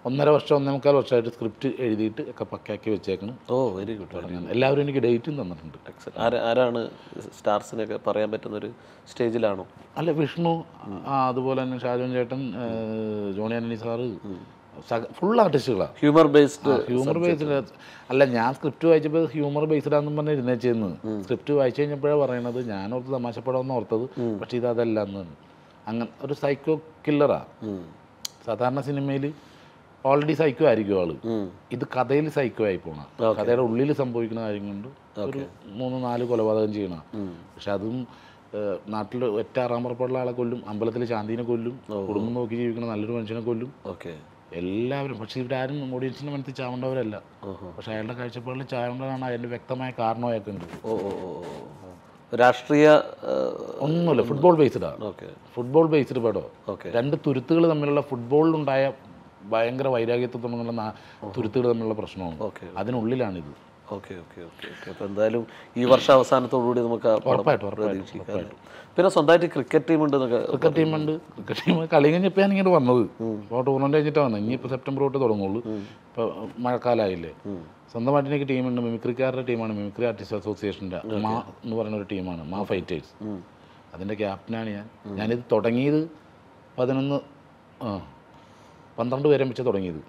ഒന്നര വർഷം ഒന്നേമുക്കാൽ വർഷമായിട്ട് സ്ക്രിപ്റ്റ് എഴുതിയിട്ട് ഒക്കെ പക്കാക്കി വെച്ചേക്കണം ഓ വെരി ഗുഡ് എല്ലാവരും എനിക്ക് ഡേറ്റും തന്നിട്ടുണ്ട് ആരാണ് സ്റ്റാർസിനൊക്കെ പറയാൻ പറ്റുന്ന ഒരു സ്റ്റേജിലാണോ അല്ല വിഷ്ണു അതുപോലെ തന്നെ ഷാജോൻ ചേട്ടൻ ജോണി ആന്റണി സാറ് ഫുൾ ആർട്ടിസ്റ്റുകളാണ് ഹ്യൂമർ ബേസ്ഡ് ഹ്യൂമർ ബേസ്ഡ് അല്ല ഞാൻ സ്ക്രിപ്റ്റ് വായിച്ചപ്പോൾ ഹ്യൂമർ ആണെന്ന് പറഞ്ഞാൽ ഇതിനെ ചെയ്യുന്നത് സ്ക്രിപ്റ്റ് വായിച്ചു കഴിഞ്ഞപ്പോഴാണ് പറയണത് ഞാനോർത്ത് തമാശപ്പെടാമെന്ന് ഓർത്തത് പക്ഷേ ഇത് അതല്ല എന്ന് അങ്ങനെ ഒരു സൈക്കോ കില്ലറാണ് സാധാരണ സിനിമയിൽ ഓൾറെഡി സൈക്കോ ആയിരിക്കും ആള് ഇത് കഥയിൽ സൈക്കോ ആയി പോണ കഥയുടെ ഉള്ളിൽ സംഭവിക്കുന്ന കാര്യം കൊണ്ട് ഒരു മൂന്ന് നാല് കൊലപാതകം ചെയ്യണ പക്ഷെ അതും നാട്ടിൽ ഒറ്റ അറാമ്പറപ്പുള്ള ആളെ കൊല്ലും അമ്പലത്തിൽ ശാന്തിനെ കൊല്ലും കുടുംബം നോക്കി ജീവിക്കുന്ന നല്ലൊരു മനുഷ്യനെ കൊല്ലും ഓക്കെ എല്ലാവരും പക്ഷേ ഇവിടെ ആരും ഓഡിയൻസിന് മനസ്സിൽ ചാവേണ്ടവരല്ല പക്ഷെ അയാളുടെ കാഴ്ചപ്പാടിൽ ചാവേണ്ടതാണ് അതിൻ്റെ വ്യക്തമായ കാരണം ഉണ്ട് ഓ രാഷ്ട്രീയ ഒന്നുമില്ല ഫുട്ബോൾ ബേസ്ഡാണ് ഓക്കെ ഫുട്ബോൾ ബേസ്ഡ് പടോ ഓക്കെ രണ്ട് തുരുത്തുകൾ തമ്മിലുള്ള ഫുട്ബോളിലുണ്ടായ ഭയങ്കര വൈരാഗ്യത്വം തമ്മിലുള്ള തുരുത്തുകൾ തമ്മിലുള്ള പ്രശ്നമാണ് അതിനുള്ളിലാണിത് ഓക്കെ ഓക്കെ ഓക്കെ ഓക്കെ അപ്പോൾ എന്തായാലും ഈ വർഷം അവസാനത്തോടുകൂടി നമുക്ക് പിന്നെ സ്വന്തമായിട്ട് ക്രിക്കറ്റ് ടീം ഉണ്ട് ക്രിക്കറ്റ് ടീം ഉണ്ട് ക്രിക്കറ്റ് ടീം കളി കഴിഞ്ഞപ്പോൾ ഞാൻ ഇങ്ങോട്ട് വന്നത് ഇപ്പോൾ ടൂർണമെൻറ്റ് കഴിഞ്ഞിട്ടാണ് വന്നത് ഇനിയിപ്പോൾ സെപ്റ്റംബർ തൊട്ട് തുടങ്ങുള്ളൂ ഇപ്പോൾ മഴക്കാലായില്ലേ സ്വന്തമായിട്ട് എനിക്ക് ടീമുണ്ട് മിമിക്രിക്കാരുടെ ടീമാണ് മിമിക്രി ആർട്ടിസ്റ്റ് അസോസിയേഷൻ്റെ മാ എന്ന് പറയുന്ന ഒരു ടീമാണ് മാ ഫൈറ്റേഴ്സ് അതിൻ്റെ ക്യാപ്റ്റനാണ് ഞാൻ ഞാനിത് തുടങ്ങിയത് പതിനൊന്ന് ആ പന്ത്രണ്ട് പേരെ വെച്ച് തുടങ്ങിയത്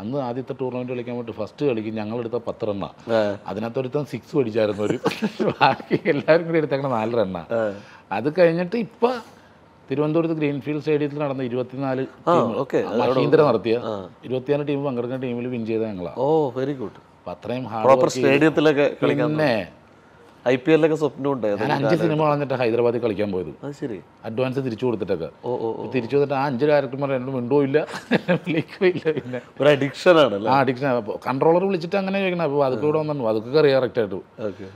അന്ന് ആദ്യത്തെ ടൂർണമെന്റ് കളിക്കാൻ വേണ്ടി ഫസ്റ്റ് കളിക്കും എടുത്ത പത്ത് റണ്ണ അതിനകത്തൊരുത്തൻ സിക്സ് പഠിച്ചായിരുന്നു ഒരു ബാക്കി എല്ലാവരും കൂടി എടുത്തേക്കണ നാല് റണ്ണ അത് കഴിഞ്ഞിട്ട് ഇപ്പൊ തിരുവനന്തപുരത്ത് ഗ്രീൻഫീൽഡ് സ്റ്റേഡിയത്തിൽ നടന്ന ഇരുപത്തിനാല് മഹീന്ദ്ര നടത്തിയ ഇരുപത്തിനാല് ടീം പങ്കെടുക്കുന്ന ടീമിൽ വിൻ ചെയ്ത ഞങ്ങളാണ് ഓ വെരി ഗുഡ് അത്രയും ഹാർഡ് സ്റ്റേഡിയത്തിലൊക്കെ പിന്നെ ഐ പി എല്ലൊക്കെ സ്വപ്നം ഉണ്ട് അഞ്ച് സിനിമ കളഞ്ഞിട്ട് ഹൈദരാബാദിൽ കളിക്കാൻ പോയത് ശരി അഡ്വാൻസ് തിരിച്ചു കൊടുത്തിട്ടൊക്കെ ഓ ഓ തിരിച്ചു കൊടുത്തിട്ട് ആ അഞ്ച് ഡയറക്ടർമാർ രണ്ടും വിൻഡോ ഇല്ല ഇല്ല പിന്നെ ഒരു അഡിക്ഷൻ ആണ് ആ അഡിക്ഷൻ കൺട്രോളർ വിളിച്ചിട്ട് അങ്ങനെ ചോദിക്കണം അപ്പോൾ അതൊക്കെ ഇവിടെ വന്നു അതൊക്കെ റിയാക്ട് ആയിട്ട് ഓക്കെ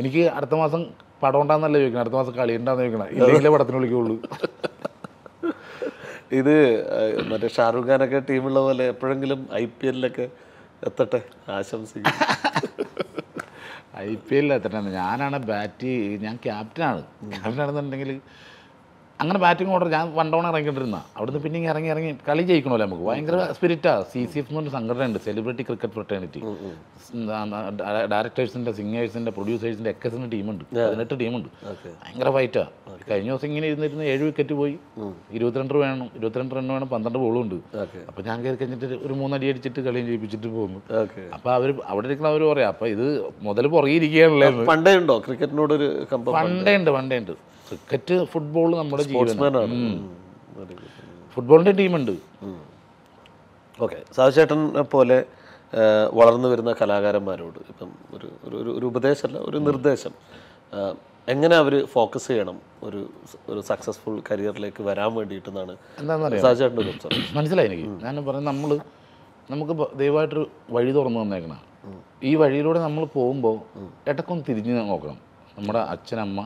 എനിക്ക് അടുത്ത മാസം പടം ഉണ്ടാകുന്നല്ലേ ചോദിക്കണം അടുത്ത മാസം കളി ഉണ്ടാകുന്ന ചോദിക്കണം ഇല്ലെങ്കിലേ പടത്തിന് വിളിക്കുള്ളൂ ഇത് മറ്റേ ഷാറുഖ് ഖാനൊക്കെ ടീമുള്ള പോലെ എപ്പോഴെങ്കിലും ഐ പി എല്ലിലൊക്കെ എത്തട്ടെ ആശംസിക്കും ഐ പി എല്ലിൽ എത്തണം ഞാനാണ് ബാറ്റ് ഞാൻ ക്യാപ്റ്റനാണ് ക്യാപ്റ്റനാണെന്നുണ്ടെങ്കിൽ അങ്ങനെ ബാറ്റിംഗ് ഓർഡർ ഞാൻ വൺ ഡൗൺ ഇറങ്ങിയിട്ടിരുന്ന അവിടുന്ന് പിന്നെ ഇറങ്ങി ഇറങ്ങി കളി ജയിക്കണമല്ലോ നമുക്ക് ഭയങ്കര സ്പിരിറ്റാ സി സി എഫ് എന്നൊരു സംഘടനയുണ്ട് സംഘടന ഉണ്ട് സെലിബ്രിറ്റി ക്രിക്കറ്റ് ഫ്രട്ടേണിറ്റി ഡയറക്ടേഴ്സിന്റെ സിംഗേഴ്സിന്റെ പ്രൊഡ്യൂസേഴ്സിന്റെ ഒക്കെ ടീമുണ്ട് പതിനെട്ട് ടീമുണ്ട് ഭയങ്കര ഫൈറ്റാ കഴിഞ്ഞ ദിവസം ഇങ്ങനെ ഇരുന്നിരുന്ന് ഏഴ് വിക്കറ്റ് പോയി ഇരുപത്തിരണ്ട് വേണം ഇരുപത്തിരണ്ട് റൺ വേണം പന്ത്രണ്ട് ബോളും ഉണ്ട് അപ്പോൾ ഞാൻ കയറി കഴിഞ്ഞിട്ട് ഒരു മൂന്നടി അടിച്ചിട്ട് കളി ജയിപ്പിച്ചിട്ട് പോകുന്നു അപ്പോൾ അവർ അവിടെ ഇരിക്കുന്ന അവര് പറയാം അപ്പോൾ ഇത് മുതൽ പുറകെ പണ്ടേ ഉണ്ടോ ക്രിക്കറ്റിനോട് ഒരു പണ്ടേ ഉണ്ട് പണ്ടേ ഉണ്ട് ക്രിക്കറ്റ് ഫുട്ബോൾ നമ്മുടെ ജീവിതമാണ് ഫുട്ബോളിൻ്റെ ടീമുണ്ട് ഓക്കെ സാധുചേട്ടൻ പോലെ വളർന്നു വരുന്ന കലാകാരന്മാരോട് ഇപ്പം ഒരു ഒരു ഒരു ഉപദേശമല്ല ഒരു നിർദ്ദേശം എങ്ങനെ അവർ ഫോക്കസ് ചെയ്യണം ഒരു ഒരു സക്സസ്ഫുൾ കരിയറിലേക്ക് വരാൻ വേണ്ടിയിട്ടെന്നാണ് മനസ്സിലായി എനിക്ക് ഞാൻ പറഞ്ഞു നമ്മൾ നമുക്ക് ദയവായിട്ടൊരു വഴി തുറന്നു തന്നേക്കണം ഈ വഴിയിലൂടെ നമ്മൾ പോകുമ്പോൾ ഇടക്കൊന്ന് തിരിഞ്ഞ് നോക്കണം നമ്മുടെ അച്ഛനമ്മ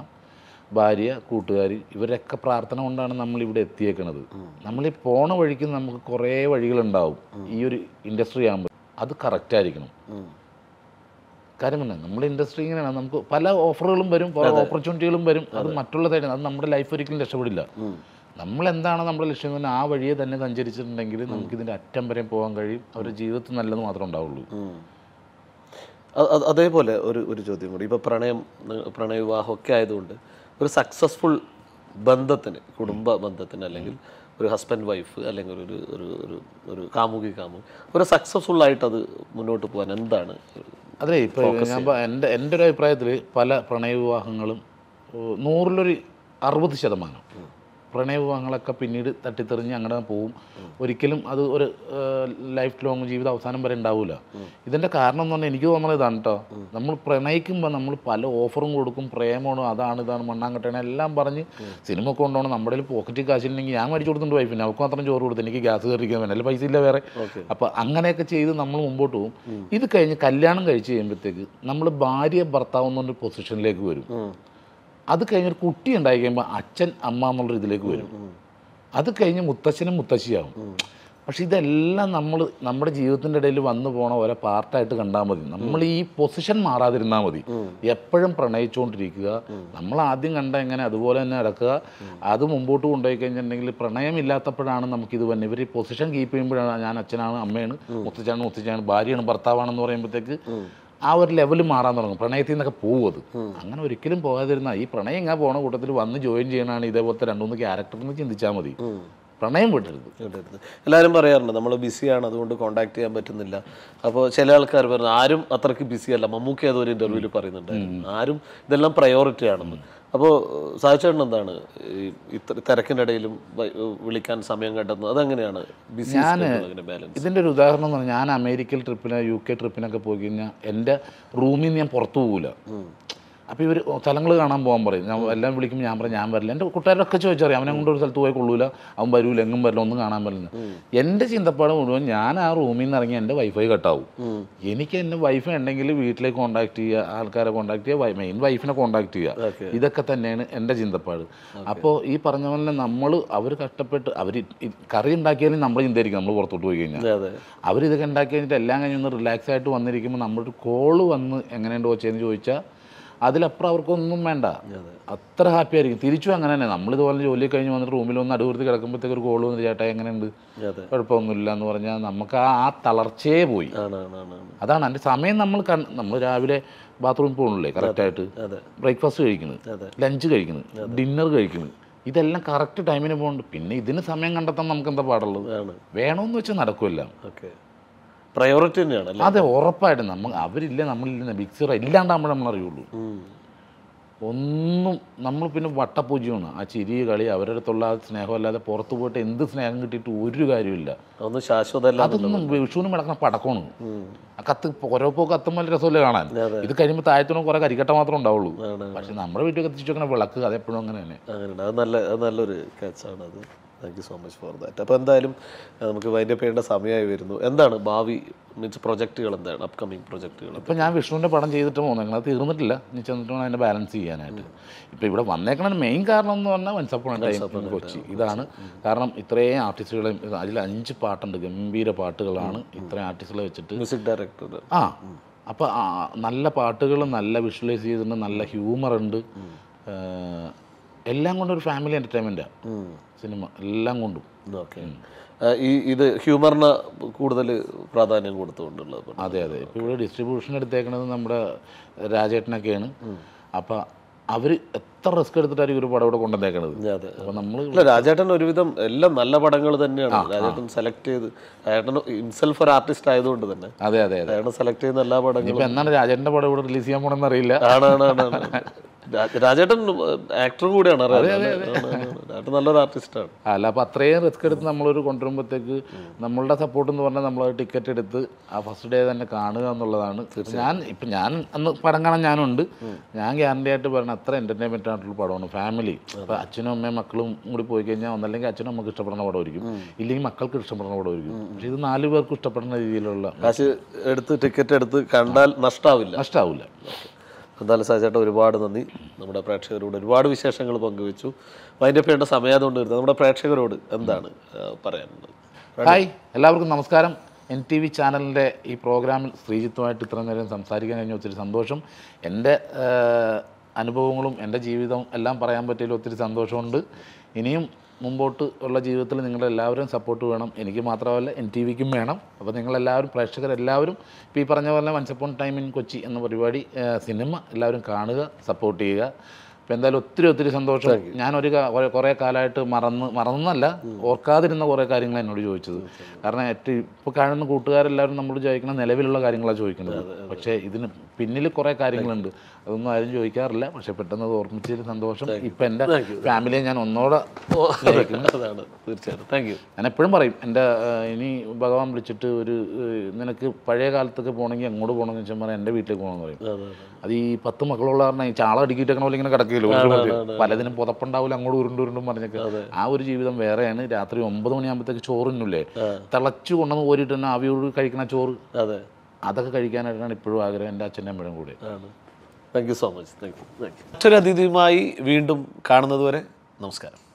ഭാര്യ കൂട്ടുകാർ ഇവരൊക്കെ പ്രാർത്ഥന കൊണ്ടാണ് നമ്മൾ ഇവിടെ എത്തിയേക്കുന്നത് നമ്മൾ ഈ പോണ വഴിക്ക് നമുക്ക് കുറേ വഴികളുണ്ടാവും ഈ ഒരു ഇൻഡസ്ട്രി ആകുമ്പോൾ അത് കറക്റ്റ് ആയിരിക്കണം കാര്യം പിന്നെ നമ്മുടെ ഇൻഡസ്ട്രി ഇങ്ങനെയാണ് നമുക്ക് പല ഓഫറുകളും വരും പല ഓപ്പർച്യൂണിറ്റികളും വരും അത് മറ്റുള്ളതായിട്ട് അത് നമ്മുടെ ലൈഫ് ഒരിക്കലും രക്ഷപ്പെടില്ല നമ്മൾ എന്താണ് നമ്മുടെ ലക്ഷ്യം തന്നെ ആ വഴിയെ തന്നെ സഞ്ചരിച്ചിട്ടുണ്ടെങ്കിൽ നമുക്ക് ഇതിന്റെ അറ്റം വരെ പോകാൻ കഴിയും അവരുടെ ജീവിതത്തിൽ നല്ലത് മാത്രമേ ഉണ്ടാവുള്ളൂ അതേപോലെ ഒരു ഒരു ചോദ്യം കൂടി ഇപ്പൊ പ്രണയം പ്രണയവിവാഹമൊക്കെ ആയതുകൊണ്ട് ഒരു സക്സസ്ഫുൾ ബന്ധത്തിന് കുടുംബ ബന്ധത്തിന് അല്ലെങ്കിൽ ഒരു ഹസ്ബൻഡ് വൈഫ് അല്ലെങ്കിൽ ഒരു ഒരു ഒരു ഒരു കാമുകി കാമുകി ഒരു സക്സസ്ഫുൾ ആയിട്ട് അത് മുന്നോട്ട് പോകാൻ എന്താണ് അതെ ഇപ്പോൾ ഞാൻ എൻ്റെ എൻ്റെ ഒരു അഭിപ്രായത്തിൽ പല പ്രണയവിവാഹങ്ങളും നൂറിലൊരു അറുപത് ശതമാനം പ്രണയവിവാഹങ്ങളൊക്കെ പിന്നീട് തട്ടിത്തെറിഞ്ഞ് അങ്ങനെ പോവും ഒരിക്കലും അത് ഒരു ലൈഫ് ലോങ് ജീവിതം അവസാനം വരെ ഉണ്ടാവില്ല ഇതിൻ്റെ കാരണം എന്ന് പറഞ്ഞാൽ എനിക്ക് തോന്നുന്നത് ഇതാണ് കേട്ടോ നമ്മൾ പ്രണയിക്കുമ്പോൾ നമ്മൾ പല ഓഫറും കൊടുക്കും പ്രേമമാണ് അതാണ് ഇതാണ് മണ്ണാങ്കട്ടയാണ് എല്ലാം പറഞ്ഞ് സിനിമ കൊണ്ടുപോകണം നമ്മുടെ പോക്കറ്റ് കാശില്ലെങ്കിൽ ഞാൻ മരിച്ചു കൊടുത്തിട്ടുണ്ട് വൈഫിന് അവർക്ക് മാത്രം ചോറ് കൊടുത്തു എനിക്ക് ഗ്യാസ് കയറിക്കാൻ വേണ്ട പൈസ ഇല്ല വേറെ അപ്പോൾ അങ്ങനെയൊക്കെ ചെയ്ത് നമ്മൾ മുമ്പോട്ട് പോകും ഇത് കഴിഞ്ഞ് കല്യാണം കഴിച്ച് കഴിയുമ്പോഴത്തേക്ക് നമ്മൾ ഭാര്യ ഭർത്താവ് എന്നൊരു പൊസിഷനിലേക്ക് വരും അത് കഴിഞ്ഞൊരു കുട്ടി ഉണ്ടായി കഴിയുമ്പോൾ അച്ഛൻ അമ്മ എന്നുള്ള ഇതിലേക്ക് വരും അത് കഴിഞ്ഞ് മുത്തച്ഛനും മുത്തശ്ശിയാവും പക്ഷെ ഇതെല്ലാം നമ്മൾ നമ്മുടെ ജീവിതത്തിൻ്റെ ഇടയിൽ വന്നു പോണ ഓരോ പാർട്ടായിട്ട് കണ്ടാൽ മതി നമ്മൾ ഈ പൊസിഷൻ മാറാതിരുന്നാൽ മതി എപ്പോഴും പ്രണയിച്ചുകൊണ്ടിരിക്കുക നമ്മൾ ആദ്യം കണ്ട എങ്ങനെ അതുപോലെ തന്നെ നടക്കുക അത് മുമ്പോട്ട് കൊണ്ടുപോയി കഴിഞ്ഞിട്ടുണ്ടെങ്കിൽ പ്രണയമില്ലാത്തപ്പോഴാണ് നമുക്കിത് വന്നെ ഇവർ ഈ പൊസിഷൻ കീപ്പ് ചെയ്യുമ്പോഴാണ് ഞാൻ അച്ഛനാണ് അമ്മയാണ് മുത്തച്ഛനാണ് മുത്തച്ഛനാണ് ഭാര്യയാണ് ഭർത്താവാണെന്ന് പറയുമ്പോഴത്തേക്ക് ആ ഒരു ലെവൽ മാറാൻ തുടങ്ങും പ്രണയത്തിൽ നിന്നൊക്കെ പോകും അത് അങ്ങനെ ഒരിക്കലും പോകാതിരുന്ന ഈ പ്രണയം ഇങ്ങനെ പോണ കൂട്ടത്തിൽ വന്ന് ജോയിൻ ചെയ്യണമാണ് ഇതേപോലത്തെ രണ്ടു മൂന്ന് ക്യാരക്ടർ എന്ന് ചിന്തിച്ചാൽ മതി പ്രണയം വിടരുത് വിടരുത് എല്ലാവരും പറയാറുണ്ട് നമ്മൾ ബിസിയാണ് അതുകൊണ്ട് കോണ്ടാക്ട് ചെയ്യാൻ പറ്റുന്നില്ല അപ്പോൾ ചില ആൾക്കാർ പറഞ്ഞു ആരും അത്രയ്ക്ക് ബിസി അല്ല മമ്മൂക്കി അത് ഒരു ഇൻ്റർവ്യൂവിൽ പറയുന്നുണ്ടായിരുന്നു ആരും ഇതെല്ലാം പ്രയോറിറ്റി ആണെന്ന് അപ്പോൾ സാധിച്ചേട്ടൻ എന്താണ് ഇത്ര തിരക്കിൻ്റെ ഇടയിലും വിളിക്കാൻ സമയം കണ്ടെത്തുന്നത് അതെങ്ങനെയാണ് ബിസി ഇതിൻ്റെ ഒരു ഉദാഹരണം പറഞ്ഞാൽ ഞാൻ അമേരിക്കയിൽ ട്രിപ്പിന് യു കെ ട്രിപ്പിനൊക്കെ പോയി കഴിഞ്ഞാൽ എൻ്റെ റൂമിൽ നിന്ന് ഞാൻ പുറത്തു പോകില്ല അപ്പോൾ ഇവർ സ്ഥലങ്ങൾ കാണാൻ പോകാൻ പറയും ഞാൻ എല്ലാം വിളിക്കുമ്പോൾ ഞാൻ പറയും ഞാൻ വരില്ല എൻ്റെ കൂട്ടുകാരൊക്കെ ചോദിച്ചറിയാം അവനെ കൊണ്ട് ഒരു സ്ഥലത്ത് പോയി കൊള്ളൂല അവൻ വരൂല എങ്ങും വരില്ല ഒന്നും കാണാൻ പറ്റില്ല എൻ്റെ ചിന്തപ്പാട് മുഴുവൻ ഞാൻ ആ റൂമിൽ നിന്ന് ഇറങ്ങി എൻ്റെ വൈഫൈ കട്ടാവും എനിക്ക് എൻ്റെ വൈഫൈ ഉണ്ടെങ്കിൽ വീട്ടിലേക്ക് കോൺടാക്ട് ചെയ്യുക ആൾക്കാരെ കോൺടാക്ട് ചെയ്യുക മെയിൻ വൈഫിനെ കോൺടാക്ട് ചെയ്യുക ഇതൊക്കെ തന്നെയാണ് എൻ്റെ ചിന്തപ്പാട് അപ്പോൾ ഈ പറഞ്ഞ പോലെ നമ്മൾ അവർ കഷ്ടപ്പെട്ട് അവർ കറി ഉണ്ടാക്കിയാലും നമ്മൾ ചിന്തയായിരിക്കും നമ്മൾ പുറത്തോട്ട് പോയി കഴിഞ്ഞാൽ അവരിതൊക്കെ ഉണ്ടാക്കി കഴിഞ്ഞിട്ട് എല്ലാം കഴിഞ്ഞൊന്ന് റിലാക്സ് ആയിട്ട് വന്നിരിക്കുമ്പോൾ നമ്മളൊരു കോള് വന്ന് എങ്ങനെയുണ്ട് വെച്ചതെന്ന് ചോദിച്ചാൽ അതിലപ്പുറം അവർക്കൊന്നും വേണ്ട അത്ര ഹാപ്പി ആയിരിക്കും തിരിച്ചും അങ്ങനെ തന്നെ നമ്മളിതുപോലെ ജോലി കഴിഞ്ഞ് വന്നിട്ട് റൂമിൽ ഒന്ന് അടിവൃത്തി കിടക്കുമ്പോഴത്തേക്ക് ഒരു കോൾ വന്നിട്ട് ചേട്ടാ എങ്ങനെയുണ്ട് കുഴപ്പമൊന്നുമില്ല എന്ന് പറഞ്ഞാൽ നമുക്ക് ആ തളർച്ചയെ പോയി അതാണ് അതിൻ്റെ സമയം നമ്മൾ നമ്മൾ രാവിലെ ബാത്റൂമിൽ പോകണില്ലേ കറക്റ്റായിട്ട് ബ്രേക്ക്ഫാസ്റ്റ് കഴിക്കുന്നത് ലഞ്ച് കഴിക്കുന്നത് ഡിന്നർ കഴിക്കുന്നത് ഇതെല്ലാം കറക്റ്റ് ടൈമിന് പോകുന്നുണ്ട് പിന്നെ ഇതിന് സമയം കണ്ടെത്താൻ നമുക്ക് എന്താ പാടുള്ളത് വേണമെന്ന് വെച്ചാൽ നടക്കുമല്ല ഓക്കെ പ്രയോറിറ്റി തന്നെയാണ് അതെ ഉറപ്പായിട്ടും നമ്മൾ അവരില്ല നമ്മളില്ല ബിഗ് സീറോ ഇല്ലാണ്ടാകുമ്പോൾ നമ്മൾ അറിയുള്ളൂ ഒന്നും നമ്മൾ പിന്നെ വട്ടപൂജയാണ് ആ ചിരി കളി അവരുടെ അടുത്തുള്ള ആ സ്നേഹമല്ലാതെ പുറത്തു പോയിട്ട് എന്ത് സ്നേഹം കിട്ടിയിട്ട് ഒരു കാര്യമില്ല അതൊന്നും വിഷുവിനും കിടക്കുന്ന പടക്കമാണ് ആ കത്ത് ഓരോ പോ കത്തും നല്ല രസമല്ലേ കാണാൻ ഇത് കഴിയുമ്പോൾ താഴത്തിനും കുറേ കരിക്കട്ട മാത്രമേ ഉണ്ടാവുള്ളൂ പക്ഷെ നമ്മുടെ വീട്ടിൽ കത്തിച്ചു വെക്കണ വിളക്ക് അതെപ്പോഴും അങ്ങനെ തന്നെ അത് നല്ല നല്ലൊരു കാച്ചാണ് അത് thank you so much for that അപ്പോൾ എന്തായാലും നമുക്ക് വൈൻഡപ്പ് ചെയ്യേണ്ട സമയമായി വരുന്നു എന്താണ് ഭാവി മീൻസ് പ്രൊജക്റ്റുകൾ എന്താണ് അപ്കമ്മിങ് പ്രൊജക്റ്റുകൾ ഇപ്പോൾ ഞാൻ വിഷ്ണുവിൻ്റെ പടം ചെയ്തിട്ട് പോകുന്നു നിങ്ങൾ തീർന്നിട്ടില്ല നീ ചെന്നിട്ട് വേണം അതിൻ്റെ ബാലൻസ് ചെയ്യാനായിട്ട് ഇപ്പോൾ ഇവിടെ വന്നേക്കണ മെയിൻ കാരണം എന്ന് പറഞ്ഞാൽ വൻസപ്പോൺ കൊച്ചി ഇതാണ് കാരണം ഇത്രയും ആർട്ടിസ്റ്റുകളെയും അതിൽ അഞ്ച് പാട്ടുണ്ട് ഗംഭീര പാട്ടുകളാണ് ഇത്രയും ആർട്ടിസ്റ്റുകളെ വെച്ചിട്ട് മ്യൂസിക് ഡയറക്ടർ ആ അപ്പോൾ നല്ല പാട്ടുകൾ നല്ല വിഷ്വലൈസ് ചെയ്തിട്ടുണ്ട് നല്ല ഹ്യൂമർ ഉണ്ട് എല്ലാം കൊണ്ടും ഒരു ഫാമിലി എൻ്റർടൈൻമെൻറ്റാണ് സിനിമ എല്ലാം കൊണ്ടും ഓക്കെ ഈ ഇത് ഹ്യൂമറിന് കൂടുതൽ പ്രാധാന്യം കൊടുത്തുകൊണ്ടുള്ളത് അതെ അതെ ഇപ്പോൾ ഇവിടെ ഡിസ്ട്രിബ്യൂഷൻ എടുത്തേക്കണത് നമ്മുടെ രാജേട്ടനൊക്കെയാണ് അപ്പോൾ അവർ എത്ര റിസ്ക് എടുത്തിട്ടായിരിക്കും ഒരു പടം ഇവിടെ കൊണ്ടുവന്നേക്കണത് അപ്പോൾ നമ്മൾ രാജേട്ടൻ ഒരുവിധം എല്ലാം നല്ല പടങ്ങൾ തന്നെയാണ് രാജേട്ടൻ സെലക്ട് ചെയ്ത് രാജേട്ടൻ ഇൻസെൽഫ് ഒരു ആർട്ടിസ്റ്റ് ആയതുകൊണ്ട് തന്നെ അതെ അതെ അതെ സെലക്ട് ചെയ്യുന്ന എല്ലാ പടങ്ങളും എന്നാണ് രാജേട്ടൻ്റെ പടം ഇവിടെ റിലീസ് ചെയ്യാൻ പോകണമെന്ന് അറിയില്ല ആണ് ആണ് ആണ് രാജേട്ടൻ ആക്ടർ കൂടിയാണ് നല്ലൊരു ആർട്ടിസ്റ്റാണ് അല്ല അപ്പോൾ അത്രയും റിസ്ക് എടുത്ത് നമ്മളൊരു കൊണ്ടുവരുമ്പോഴത്തേക്ക് നമ്മളുടെ സപ്പോർട്ട് എന്ന് പറഞ്ഞാൽ നമ്മൾ ടിക്കറ്റ് എടുത്ത് ആ ഫസ്റ്റ് ഡേ തന്നെ കാണുക എന്നുള്ളതാണ് ഞാൻ ഇപ്പം ഞാൻ അന്ന് പടം കാണാൻ ഞാനുണ്ട് ഞാൻ ഗ്യാരണ്ടി ആയിട്ട് പറയുന്നത് അത്ര എൻ്റർടൈൻമെൻ്റ് ആയിട്ടുള്ള പടമാണ് ഫാമിലി അപ്പോൾ അച്ഛനും അമ്മയും മക്കളും കൂടി പോയി കഴിഞ്ഞാൽ ഒന്നല്ലെങ്കിൽ അച്ഛനും നമുക്ക് ഇഷ്ടപ്പെടുന്ന പടമായിരിക്കും ഇല്ലെങ്കിൽ മക്കൾക്ക് ഇഷ്ടപ്പെടുന്ന പടമായിരിക്കും പക്ഷെ ഇത് നാല് പേർക്ക് ഇഷ്ടപ്പെടുന്ന രീതിയിലുള്ള എടുത്ത് ടിക്കറ്റ് എടുത്ത് കണ്ടാൽ നഷ്ടാവില്ല നഷ്ടാവില്ല എന്നാലും സാജേട്ടൻ ഒരുപാട് നന്ദി നമ്മുടെ പ്രേക്ഷകരോട് ഒരുപാട് വിശേഷങ്ങൾ പങ്കുവെച്ചു വൈൻഡപ്പ് ചെയ്യേണ്ട കൊണ്ട് വരുന്നത് നമ്മുടെ പ്രേക്ഷകരോട് എന്താണ് പറയാനുള്ളത് ഹായ് എല്ലാവർക്കും നമസ്കാരം എൻ ടി വി ചാനലിൻ്റെ ഈ പ്രോഗ്രാമിൽ ശ്രീജിത്തുമായിട്ട് ഇത്രയും നേരം സംസാരിക്കാൻ കഴിഞ്ഞ ഒത്തിരി സന്തോഷം എൻ്റെ അനുഭവങ്ങളും എൻ്റെ ജീവിതവും എല്ലാം പറയാൻ പറ്റിയതിൽ ഒത്തിരി സന്തോഷമുണ്ട് ഇനിയും മുമ്പോട്ട് ഉള്ള ജീവിതത്തിൽ നിങ്ങളെല്ലാവരും സപ്പോർട്ട് വേണം എനിക്ക് മാത്രമല്ല എൻ ടി വിക്കും വേണം അപ്പോൾ നിങ്ങളെല്ലാവരും പ്രേക്ഷകരെല്ലാവരും ഇപ്പോൾ ഈ പറഞ്ഞ പോലെ വൺസപ്പോൺ ടൈം ഇൻ കൊച്ചി എന്ന പരിപാടി സിനിമ എല്ലാവരും കാണുക സപ്പോർട്ട് ചെയ്യുക അപ്പോൾ എന്തായാലും ഒത്തിരി ഒത്തിരി സന്തോഷം ഞാനൊരു കുറേ കാലമായിട്ട് മറന്ന് മറന്നല്ല ഓർക്കാതിരുന്ന കുറേ കാര്യങ്ങൾ എന്നോട് ചോദിച്ചത് കാരണം ഏറ്റവും ഇപ്പോൾ കാണുന്ന കൂട്ടുകാരെല്ലാവരും നമ്മൾ ചോദിക്കുന്ന നിലവിലുള്ള കാര്യങ്ങളാണ് ചോദിക്കുന്നത് പക്ഷേ ഇതിന് പിന്നിൽ കുറേ കാര്യങ്ങളുണ്ട് അതൊന്നും ആരും ചോദിക്കാറില്ല പക്ഷെ പെട്ടെന്ന് അത് ഓർമ്മിച്ചൊരു സന്തോഷം ഇപ്പം എൻ്റെ ഫാമിലിയെ ഞാൻ ഒന്നോടെ തീർച്ചയായിട്ടും താങ്ക് യു ഞാൻ എപ്പോഴും പറയും എൻ്റെ ഇനി ഭഗവാൻ വിളിച്ചിട്ട് ഒരു നിനക്ക് പഴയ കാലത്തൊക്കെ പോകണമെങ്കിൽ അങ്ങോട്ട് പോകണമെന്ന് വെച്ചാൽ പറയാം എൻ്റെ വീട്ടിലേക്ക് പോകണമെന്ന് പറയും അത് ഈ പത്ത് മക്കളുള്ള കാരണം ഈ ചാള അടുക്കിയിട്ടൊക്കെ പോലെ ഇങ്ങനെ കിടക്കില്ല പലതിനും പുതപ്പുണ്ടാവില്ല അങ്ങോട്ട് ഉരുണ്ട് ഉരുണ്ടും പറഞ്ഞൊക്കെ ആ ഒരു ജീവിതം വേറെയാണ് രാത്രി ഒമ്പത് മണിയാകുമ്പോഴത്തേക്ക് ചോറിനില്ലേ തിളച്ചു കൊണ്ടുവന്ന് ഓരിട്ട് തന്നെ ആവിയോട് കഴിക്കണ ചോറ് അതൊക്കെ കഴിക്കാനായിട്ടാണ് ഇപ്പോഴും ആഗ്രഹം എൻ്റെ അച്ഛൻ്റെ അമ്മയുടെ കൂടെ thank you so much thank you thank you മറ്റൊരു അതിഥിയുമായി വീണ്ടും കാണുന്നതുവരെ നമസ്കാരം